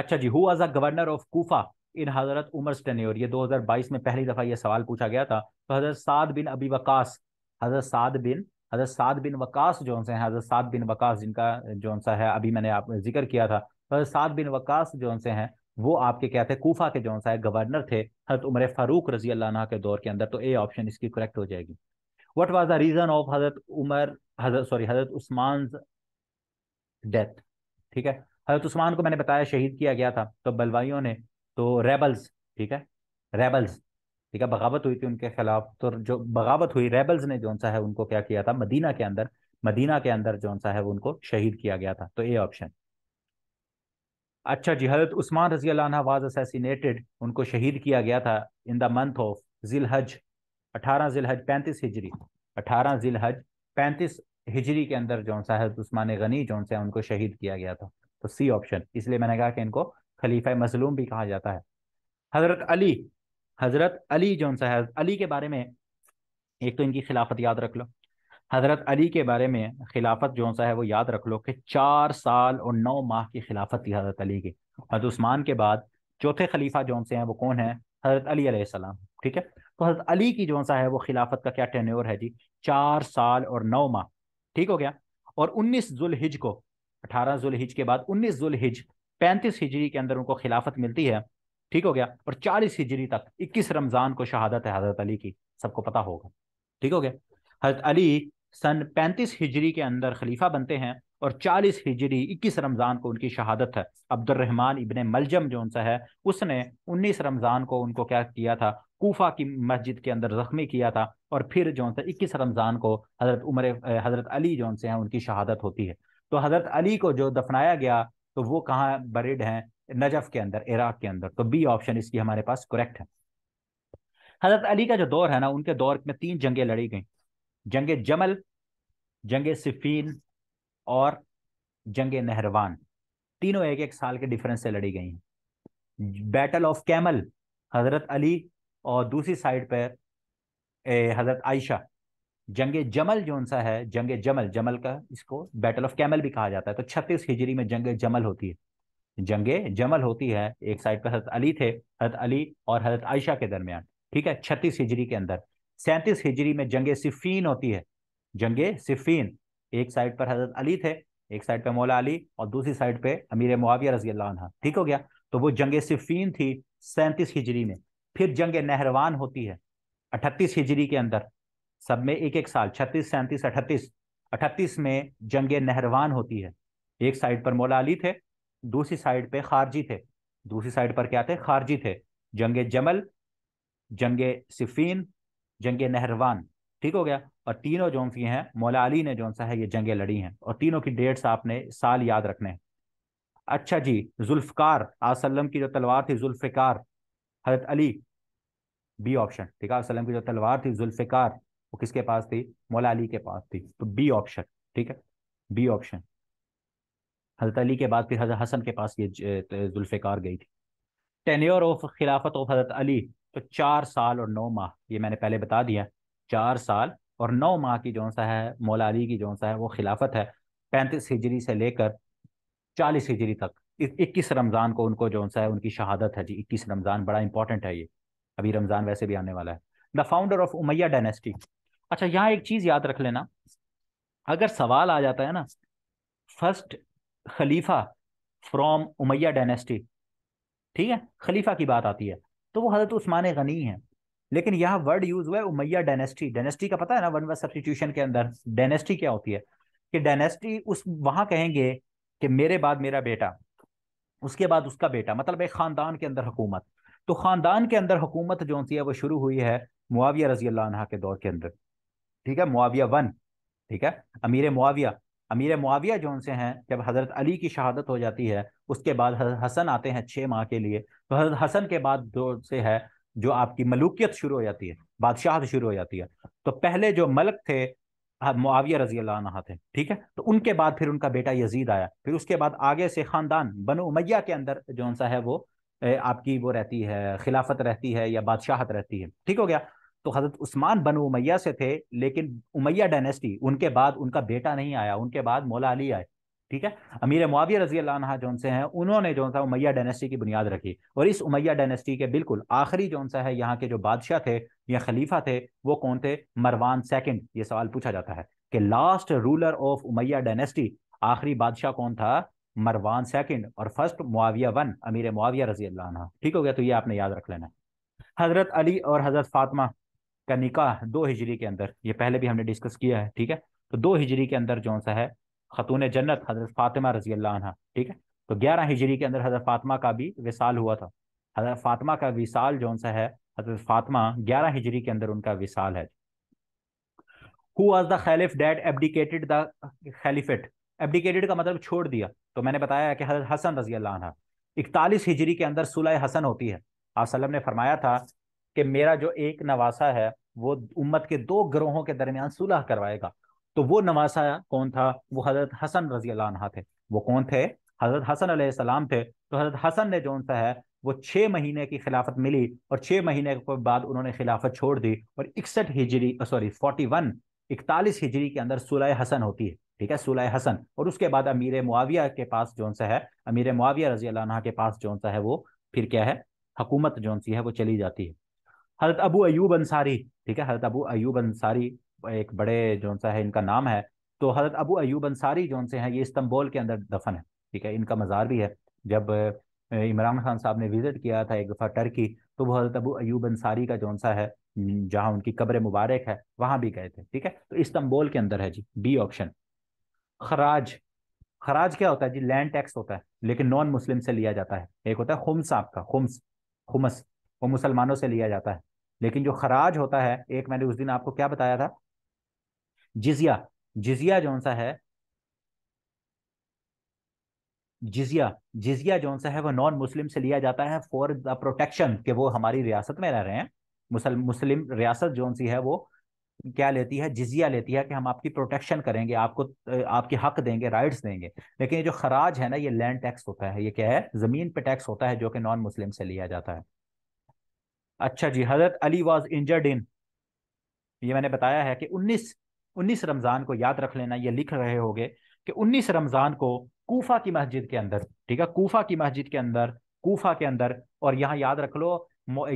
अच्छा जी who was a governor of Kufa in Hazrat Umar स्टेन्योर ये 2022 में पहली दफ़ा ये सवाल पूछा गया था तो हज़रत साद बिन अबी वकास हज़रत साद बिन हज़रत साद बिन वकास जौन से हैं हज़रत साद बिन वकास जिनका जौन सा है अभी मैंने आप जिक्र किया था हज़रत साद बिन वकास जौन से हैं वो आपके क्या थे कोफा के जौन सा है गवर्नर थे हजरत उमर फारूक रजी अल्लाह के दौर के अंदर तो ए ऑप्शन इसकी करेक्ट हो जाएगी what was the reason of Hazrat Umar हजरत सॉरी हज़रत उस्मान डेथ ठीक है हज़रत उस्मान को मैंने बताया शहीद किया गया था तो बलवाइयों ने तो रेबल्स ठीक है रेबल्स ठीक है बगावत हुई थी उनके खिलाफ तो जो बगावत हुई रेबल्स ने जो सा है उनको क्या किया था मदीना के अंदर मदीना के अंदर जो सा है उनको शहीद किया गया था तो ये ऑप्शन अच्छा जी हजरत उस्मान रजी अल्लाह वाज असैसिनेटेड उनको शहीद किया गया था इन द मंथ ऑफ जिल हज अठारह जिल हज पैंतीस हिजरी अठारह जिल हज पैंतीस हिजरी के अंदर जो सा हजरत उस्मान गनी जो सा उनको शहीद किया गया था तो सी ऑप्शन इसलिए मैंने कहा कि इनको खलीफा मजलूम भी कहा जाता है हजरत अली हज़रत अली जो सा है अली के बारे में एक तो इनकी खिलाफत याद रख लो हज़रत अली के बारे में खिलाफत जो सा है वो याद रख लो कि चार साल और नौ माह की खिलाफत थी हज़रत अली की हज़रत उस्मान के बाद चौथे खलीफा जो से हैं वो कौन है हज़रत अली अलैहिस्सलाम ठीक है तो हज़रत अली की जो सा है वो खिलाफत का क्या टेन्योर है जी चार साल और नौ माह ठीक हो गया और उन्नीस जुलहिज को अठारह जुलहिज के बाद उन्नीस जुलहिज पैंतीस हिजरी के अंदर उनको खिलाफत मिलती है ठीक हो गया और चालीस हिजरी तक इक्कीस रमज़ान को शहादत है हज़रत अली की सबको पता होगा ठीक हो गया हज़रत अली सन पैंतीस हिजरी के अंदर खलीफा बनते हैं और चालीस हिजरी इक्कीस रमज़ान को उनकी शहादत है अब्दुलरहमान इबन मलजम जो उनसे है उसने उन्नीस रमज़ान को उनको क्या किया था कोफा की मस्जिद के अंदर जख्मी किया था और फिर जो उनसे इक्कीस रमज़ान को हज़रत उमर हज़रत अली जो उनसे हैं उनकी शहादत होती है तो हज़रत अली को जो दफनाया गया तो वो कहाँ बरिड हैं नजफ के अंदर इराक के अंदर तो बी ऑप्शन इसकी हमारे पास करेक्ट है हजरत अली का जो दौर है ना उनके दौर में तीन जंगें लड़ी गई जंग जमल जंग सिफीन और जंग नहरवान तीनों एक एक साल के डिफरेंस से लड़ी गई हैं बैटल ऑफ कैमल हजरत अली और दूसरी साइड पर हजरत आयशा जंग जमल जो सा है जंग जमल जमल का इसको बैटल ऑफ कैमल भी कहा जाता है तो छत्तीस हिजरी में जंग जमल होती है जंगे जमल होती है एक साइड पर हजरत अली थे हजरत अली और हजरत आयशा के दरमियान ठीक है छत्तीस हिजरी के अंदर सैंतीस हिजरी में जंग सिफीन होती है जंग सिफीन एक साइड पर हजरत अली थे एक साइड पे मौला अली और दूसरी साइड पे अमीर मुआविया रजी अल्लाह ठीक हो गया तो वो जंग सिफीन थी सैंतीस हिजरी में फिर जंग नहरवान होती है अठतीस हिजरी के अंदर सब में एक एक साल छत्तीस सैंतीस अठतीस अठतीस में जंग नहरवान होती है एक साइड पर मौला अली थे दूसरी साइड पे खारजी थे दूसरी साइड पर क्या थे खारजी थे जंग जमल जंग सिफीन जंग नहरवान ठीक हो गया और तीनों जो हैं मौला अली ने जो सा है ये जंगें लड़ी हैं और तीनों की डेट्स आपने साल याद रखने हैं अच्छा जी जुल्फकार आसलम की जो तलवार थी जुल्फिकार हजरत अली बी ऑप्शन ठीक है की जो तलवार थी जुल्फिकार वो किसके पास थी मौला अली के पास थी तो बी ऑप्शन ठीक है बी ऑप्शन हजरत अली के बाद फिर हजरत हसन के पास ये जुल्फ़ार गई थी टेन्योर ऑफ खिलाफत ऑफ हजरत अली तो चार साल और नौ माह ये मैंने पहले बता दिया चार साल और नौ माह की जौन सा है मौला अली की जौन सा है वो खिलाफत है पैंतीस हिजरी से लेकर चालीस हिजरी तक इक्कीस रमज़ान को उनको जौन सा है उनकी शहादत है जी इक्कीस रमज़ान बड़ा इंपॉर्टेंट है ये अभी रमज़ान वैसे भी आने वाला है the founder of Umayya dynasty अच्छा यहाँ एक चीज़ याद रख लेना अगर सवाल आ जाता है ना फर्स्ट खलीफा फ्रॉम उमैया डायनेस्टी ठीक है खलीफा की बात आती है तो वो हजरत उस्मान गनी है लेकिन यहाँ वर्ड यूज हुआ है उमैया डायनेस्टी डायनेस्टी का पता है ना वन वन सब्सिट्यूशन के अंदर डायनेस्टी क्या होती है कि डायनेस्टी उस वहां कहेंगे कि मेरे बाद मेरा बेटा उसके बाद उसका बेटा मतलब एक खानदान के अंदर हुकूमत तो खानदान के अंदर हुकूमत जो होती है वो शुरू हुई है मुआविया रजी अल्लाह के दौर के अंदर ठीक है मुआविया वन ठीक है अमीर मुआविया अमीर मुआविया जो उनसे हैं जब हज़रत अली की शहादत हो जाती है उसके बाद हसन आते हैं छः माह के लिए तो हज़रत हसन के बाद जो से है जो आपकी मलूकियत शुरू हो जाती है बादशाहत शुरू हो जाती है तो पहले जो मलक थे मुआविया रजी अल्लाह थे ठीक है तो उनके बाद फिर उनका बेटा यजीद आया फिर उसके बाद आगे से ख़ानदान बनो उमैया के अंदर जो सा है वो आपकी वो रहती है खिलाफत रहती है या बादशाहत रहती है ठीक हो गया तो हजरत उस्मान बन उमैया से थे लेकिन उमैया डायनेस्टी उनके बाद उनका बेटा नहीं आया उनके बाद मौला अली आए ठीक है अमीर मुआविया रजी अल्लाह जौन से हैं उन्होंने जो सा उमैया डायनेस्टी की बुनियाद रखी और इस उमैया डायनेस्टी के बिल्कुल आखिरी जौन सा है यहाँ के जो बादशाह थे या खलीफा थे वो कौन थे मरवान सेकंड ये सवाल पूछा जाता है कि last ruler of Umayya dynasty आखिरी बादशाह कौन था मरवान सेकंड और first Muawiya one Amir Muawiya रजी अल्लाह ठीक हो गया तो ये आपने याद रख लेना हजरत अली और हजरत फातमा का निकाह दो हिजरी के अंदर ये पहले भी हमने डिस्कस किया है ठीक है तो दो हिजरी के अंदर जो सा है खतून जन्नत हजरत फातिमा रजी अल्लाह ठीक है तो ग्यारह हिजरी के अंदर हजरत फातिमा का भी विसाल हुआ था हजरत फातिमा का विसाल जो सा है हजरत फातिमा ग्यारह हिजरी के अंदर उनका विसाल है who was the caliph that abdicated the caliphate abdicated का मतलब छोड़ दिया तो मैंने बताया कि हजरत हसन रजी अल्लाह इकतालीस हिजरी के अंदर सुलह हसन होती है आप सलम ने फरमाया था कि मेरा जो एक नवासा है वो उम्मत के दो ग्रोहों के दरमियान सुलह करवाएगा तो वो नवासा कौन था वो हजरत हसन रजी अल्लाह थे वो कौन थे हजरत हसन सलाम थे तो हजरत हसन ने जो सा है वो छः महीने की खिलाफत मिली और छः महीने के बाद उन्होंने खिलाफत छोड़ दी और इकसठ हिजरी सॉरी फोर्टी वन इकतालीस हिजरी के अंदर सुलह हसन होती है ठीक है सुलह हसन और उसके बाद अमीर मुआविया के पास जो सा है अमीर मुआविया रजी अल्लाह के पास जो सा है वो फिर क्या है हकूमत जो सी है वो चली जाती है हजरत अबू अयूब अंसारी ठीक है हजरत अबू अयूब अंसारी एक बड़े जो सा है इनका नाम है तो हजरत अबू अयूब अंसारी जो से हैं ये इस्तंबोल के अंदर दफन है ठीक है इनका मज़ार भी है जब इमरान खान साहब ने विज़िट किया था एक दफ़ा टर्की तो वो हजरत अबू अयूब अंसारी का जो सा है जहाँ उनकी कब्र मुबारक है वहाँ भी गए थे ठीक है तो इस्तंबोल के अंदर है जी बी ऑप्शन खराज खराज क्या होता है जी लैंड टैक्स होता है लेकिन नॉन मुस्लिम से लिया जाता है एक होता है खुम्स आपका खुम्स खुमस वो मुसलमानों से लिया जाता है लेकिन जो खराज होता है एक मैंने उस दिन आपको क्या बताया था जिजिया जिजिया जौन सा है जिजिया जिजिया जौन सा है वो नॉन मुस्लिम से लिया जाता है फॉर द प्रोटेक्शन के वो हमारी रियासत में रह रहे हैं मुसल मुस्लिम रियासत जौन सी है वो क्या लेती है जिजिया लेती है कि हम आपकी प्रोटेक्शन करेंगे आपको आपके हक देंगे राइट्स देंगे लेकिन ये जो खराज है ना ये लैंड टैक्स होता है ये क्या है जमीन पे टैक्स होता है जो कि नॉन मुस्लिम से लिया जाता है अच्छा जी हजरत अली वॉज इंजर्ड इन ये मैंने बताया है कि 19 19 रमज़ान को याद रख लेना ये लिख रहे गए कि 19 रमज़ान को कोफा की मस्जिद के अंदर ठीक है कोफा की मस्जिद के अंदर कोफा के अंदर और यहाँ याद रख लो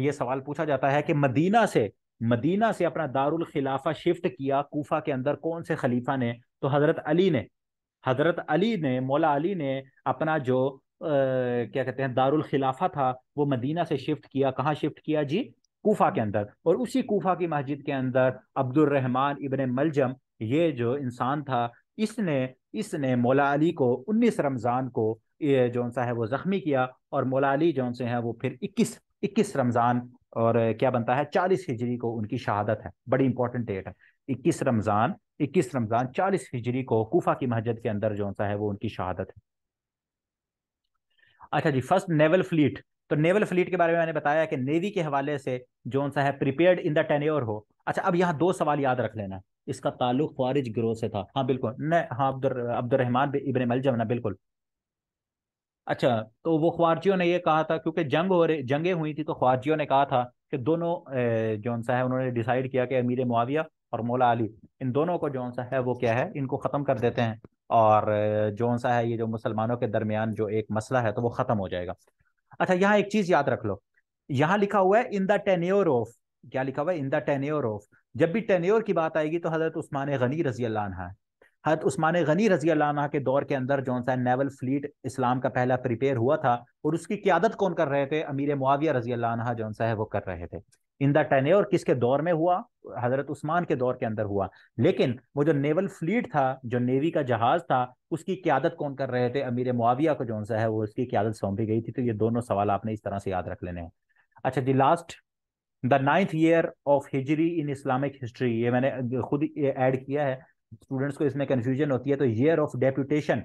ये सवाल पूछा जाता है कि मदीना से मदीना से अपना दारुल खिलाफा शिफ्ट किया कोफा के अंदर कौन से खलीफा ने तो हज़रत अली ने हज़रत अली ने मौला अली ने अपना जो क्या कहते हैं दारुल खिलाफा था वो मदीना से शिफ्ट किया कहाँ शिफ्ट किया जी कोफा के अंदर और उसी कोफा की मस्जिद के अंदर रहमान इबन मलजम ये जो इंसान था इसने इसने मौला अली को 19 रमज़ान को ये जौन सा है वो ज़ख्मी किया और मौला अली जौन से हैं वो फिर 21 21 रमज़ान और क्या बनता है 40 हिजरी को उनकी शहादत है बड़ी इंपॉर्टेंट डेट है इक्कीस रमज़ान इक्कीस रमज़ान चालीस हिजरी को कोफा की मस्जिद के अंदर जौन सा है वो उनकी शहादत है अच्छा जी फर्स्ट नेवल फ्लीट तो नेवल फ्लीट के बारे में मैंने बताया कि नेवी के हवाले से जोन सा है प्रिपेयर्ड इन द टेन्योर हो अच्छा अब यहाँ दो सवाल याद रख लेना इसका ताल्लुक ख्वारिज ग्रोह से था हाँ बिल्कुल न हाँ अब्दुल अब्दुलरहमान इबन मलजम ना बिल्कुल अच्छा तो वो ख्वारजियों ने ये कहा था क्योंकि जंग हो रही जंगें हुई थी तो ख्वारजियों ने कहा था कि दोनों जो सा है उन्होंने डिसाइड किया कि अमीर मुआविया और मौला अली इन दोनों को जो सा है वो क्या है इनको ख़त्म कर देते हैं और जौन सा है ये जो मुसलमानों के दरमियान जो एक मसला है तो वो ख़त्म हो जाएगा अच्छा यहाँ एक चीज़ याद रख लो यहाँ लिखा हुआ है इन द टेन्योर ऑफ क्या लिखा हुआ है इन द टेन्योर ऑफ जब भी टेन्योर की बात आएगी तो हज़रत उस्मान गनी रजी अल्लाह है हजरत उस्मान गनी रजी अल्लाह के दौर के अंदर जौन सा नेवल फ्लीट इस्लाम का पहला प्रिपेयर हुआ था और उसकी क्यादत कौन कर रहे थे अमीर मुआविया रजी अल्लाह जौन सा है वो कर रहे थे इन द टेन और किसके दौर में हुआ हजरत उस्मान के दौर के अंदर हुआ लेकिन वो जो नेवल फ्लीट था जो नेवी का जहाज था उसकी क्यादत कौन कर रहे थे अमीर मुआविया को जो सा है वो उसकी क्यादत सौंपी गई थी तो ये दोनों सवाल आपने इस तरह से याद रख लेने हैं अच्छा जी last the ninth year of हिजरी इन इस्लामिक हिस्ट्री ये मैंने खुद ऐड किया है स्टूडेंट्स को इसमें कन्फ्यूजन होती है तो ईयर ऑफ डेप्यूटेशन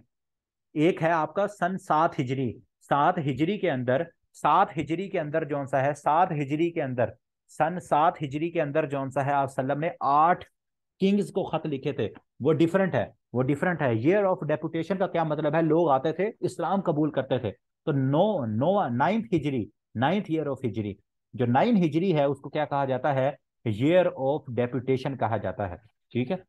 एक है आपका सन सात हिजरी सात हिजरी के अंदर सात हिजरी के अंदर जो सा है सात हिजरी के अंदर सन सात हिजरी के अंदर जौन सा है आप ने आठ किंग्स को खत लिखे थे वो डिफरेंट है वो डिफरेंट है ईयर ऑफ डेपुटेशन का क्या मतलब है लोग आते थे इस्लाम कबूल करते थे तो नो नो नाइन्थ हिजरी नाइन्थ ईयर ऑफ हिजरी जो नाइन हिजरी है उसको क्या कहा जाता है ईयर ऑफ डेपुटेशन कहा जाता है ठीक है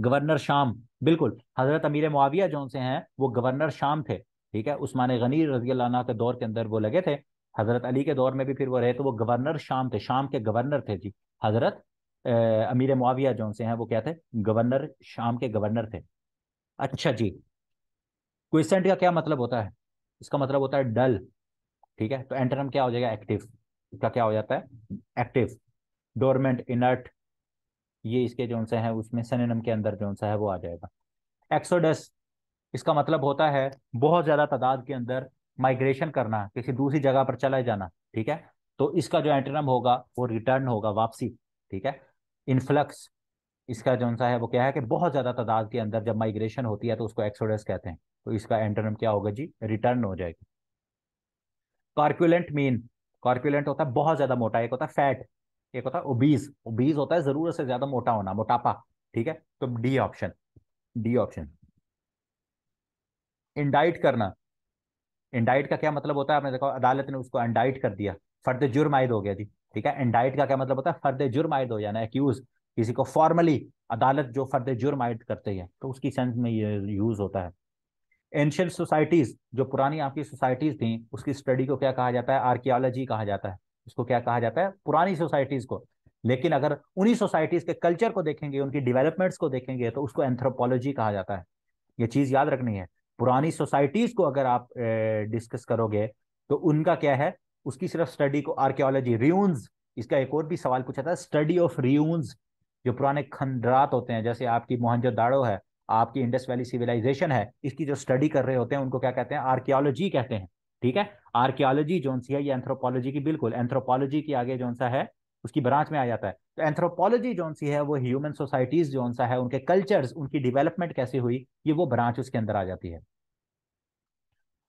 गवर्नर शाम बिल्कुल हजरत अमीर मुआविया जो से हैं वो गवर्नर शाम थे ठीक है उस्मान गनी रजी के दौर के अंदर वो लगे थे हजरत अली के दौर में भी फिर वो रहे तो वो गवर्नर शाम थे शाम के गवर्नर थे जी हजरत अमीर मुआविया जो से हैं वो क्या थे गवर्नर शाम के गवर्नर थे अच्छा जी क्वेश्चन का क्या मतलब होता है इसका मतलब होता है डल ठीक है तो एंटरम क्या हो जाएगा एक्टिव इसका क्या हो जाता है एक्टिव डोरमेंट इनर्ट ये इसके जो उनसे है उसमें सनम के अंदर जो है वो आ जाएगा एक्सोडस इसका मतलब होता है बहुत ज़्यादा तादाद के अंदर माइग्रेशन करना किसी दूसरी जगह पर चला जाना ठीक है तो इसका जो एंटरम होगा वो रिटर्न होगा वापसी ठीक है इनफ्लक्स इसका जो सा है वो क्या है कि बहुत ज़्यादा तादाद के अंदर जब माइग्रेशन होती है तो उसको एक्सोडस कहते हैं तो इसका एंटरम क्या होगा जी रिटर्न हो जाएगी कार्क्यूलेंट मीन कार्क्यूलेंट होता है बहुत ज़्यादा मोटा एक होता है फैट एक होता है ओबीज ओबीज होता है ज़रूरत से ज़्यादा मोटा होना मोटापा ठीक है तो D option D option indite करना इंडाइट का क्या मतलब होता है आपने देखो अदालत ने उसको इंडाइट कर दिया फर्द जुर्म आयद हो गया जी ठीक है इंडाइट का क्या मतलब होता है फर्द जुर्म आयद हो जाना एक्यूज किसी को फॉर्मली अदालत जो फर्द जुर्म आयद करते हैं तो उसकी सेंस में ये यूज होता है एंशियंट सोसाइटीज जो पुरानी आपकी सोसाइटीज थी उसकी स्टडी को क्या कहा जाता है आर्कियोलॉजी कहा जाता है उसको क्या कहा जाता है पुरानी सोसाइटीज को लेकिन अगर उन्हीं सोसाइटीज के कल्चर को देखेंगे उनकी डेवलपमेंट्स को देखेंगे तो उसको एंथ्रोपोलॉजी कहा जाता है ये चीज याद रखनी है पुरानी सोसाइटीज को अगर आप डिस्कस करोगे तो उनका क्या है उसकी सिर्फ स्टडी को आर्कियोलॉजी रियून्स इसका एक और भी सवाल पूछा था स्टडी ऑफ रियून्स जो पुराने खंडरात होते हैं जैसे आपकी मोहनजोदाड़ो है आपकी इंडस वैली सिविलाइजेशन है इसकी जो स्टडी कर रहे होते हैं उनको क्या कहते हैं आर्कियोलॉजी कहते हैं ठीक है आर्कियोलॉजी जो सी है ये एंथ्रोपोलॉजी की बिल्कुल एंथ्रोपोलॉजी की आगे जो सा है उसकी ब्रांच में आ जाता है तो एंथ्रोपोलॉजी जो सी है वो ह्यूमन सोसाइटीज जो सा है उनके कल्चर्स उनकी डेवलपमेंट कैसे हुई ये वो ब्रांच उसके अंदर आ जाती है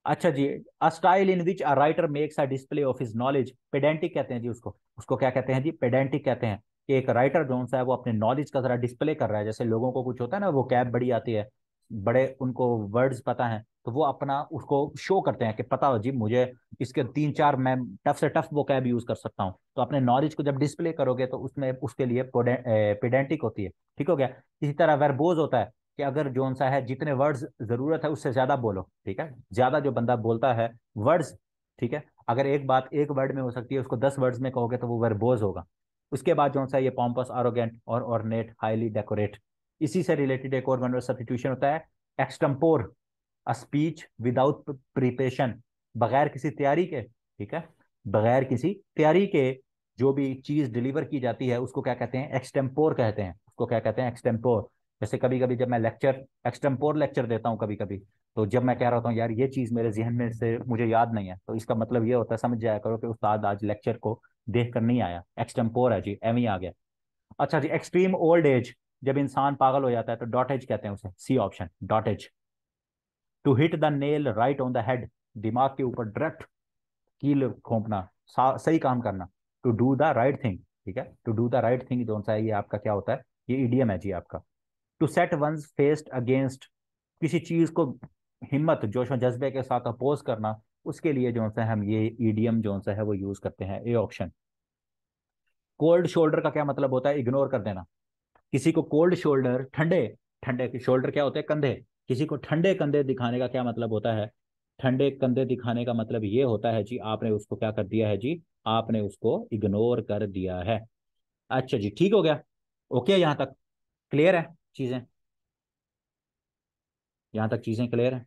अच्छा जी a style in which a writer makes a display of his knowledge pedantic कहते हैं जी उसको उसको क्या कहते हैं जी पेडेंटिक कहते हैं कि एक राइटर जो सा है वो अपने नॉलेज का जरा डिस्प्ले कर रहा है जैसे लोगों को कुछ होता है ना वो कैब बड़ी आती है बड़े उनको वर्ड्स पता है तो वो अपना उसको शो करते हैं कि पता हो जी मुझे इसके तीन चार मैं टफ से टफ वो कैब यूज कर सकता हूँ तो अपने नॉलेज को जब डिस्प्ले करोगे तो उसमें उसके लिए पेडेंटिक होती है ठीक हो गया इसी तरह वेरबोज होता है कि अगर जोन सा है जितने वर्ड्स जरूरत है उससे ज्यादा बोलो ठीक है ज्यादा जो बंदा बोलता है वर्ड्स ठीक है अगर एक बात एक वर्ड में हो सकती है उसको दस वर्ड्स में कहोगे तो वो वेरबोज होगा उसके बाद जोन सा ये पॉम्पस आरोगेंट और ऑर्नेट हाईली डेकोरेट इसी से रिलेटेड एक और वन सब्सटीट्यूशन होता है एक्सटम्पोर स्पीच विदाउट प्रिपेशन बगैर किसी तैयारी के ठीक है बगैर किसी तैयारी के जो भी चीज डिलीवर की जाती है उसको क्या कहते हैं एक्सटेम्पोर कहते हैं उसको क्या कहते हैं एक्सटेम्पोर जैसे कभी कभी जब मैं लेक्चर एक्सटेम्पोर लेक्चर देता हूँ कभी कभी तो जब मैं कह रहा होता हूँ यार ये चीज मेरे जहन में से मुझे याद नहीं है तो इसका मतलब ये होता है समझ जाया करो कि उस्ताद आज लेक्चर को देख कर नहीं आया एक्सटेम्पोर है जी एम ही आ गया अच्छा जी एक्सट्रीम ओल्ड एज जब इंसान पागल हो जाता है तो डॉट एज कहते हैं उसे C option dot as to hit the nail right on the head दिमाग के ऊपर डायरेक्ट कील खोपना सही काम करना to do the right thing ठीक है to do the right thing जो सा है ये आपका क्या होता है ये ईडीएम है जी आपका to set once faced against किसी चीज को हिम्मत जोश और जज्बे के साथ अपोज करना उसके लिए जो सा हम ये ईडीएम जो सा है वो यूज करते हैं ए ऑप्शन कोल्ड शोल्डर का क्या मतलब होता है इग्नोर कर देना किसी को कोल्ड शोल्डर ठंडे ठंडे शोल्डर क्या होते हैं कंधे किसी को ठंडे कंधे दिखाने का क्या मतलब होता है ठंडे कंधे दिखाने का मतलब ये होता है जी आपने उसको क्या कर दिया है जी आपने उसको इग्नोर कर दिया है अच्छा जी ठीक हो गया ओके यहाँ तक क्लियर है चीज़ें यहाँ तक चीज़ें क्लियर है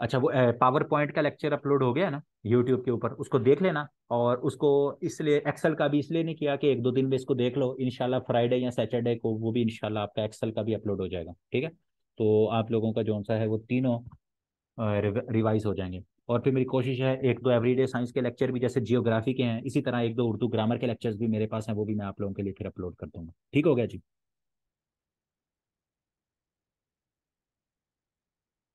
अच्छा वो पावर पॉइंट का लेक्चर अपलोड हो गया ना यूट्यूब के ऊपर उसको देख लेना और उसको इसलिए एक्सेल का भी इसलिए नहीं किया कि एक दो दिन में इसको देख लो इनशाला फ्राइडे या सैटरडे को वो भी इनशाला आपका एक्सेल का भी अपलोड हो जाएगा ठीक है तो आप लोगों का जो सा है वो तीनों रिवाइज हो जाएंगे और फिर मेरी कोशिश है एक दो एवरीडे साइंस के लेक्चर भी जैसे जियोग्राफी के हैं इसी तरह एक दो उर्दू ग्रामर के लेक्चर्स भी मेरे पास हैं वो भी मैं आप लोगों के लिए फिर अपलोड कर दूंगा ठीक हो गया जी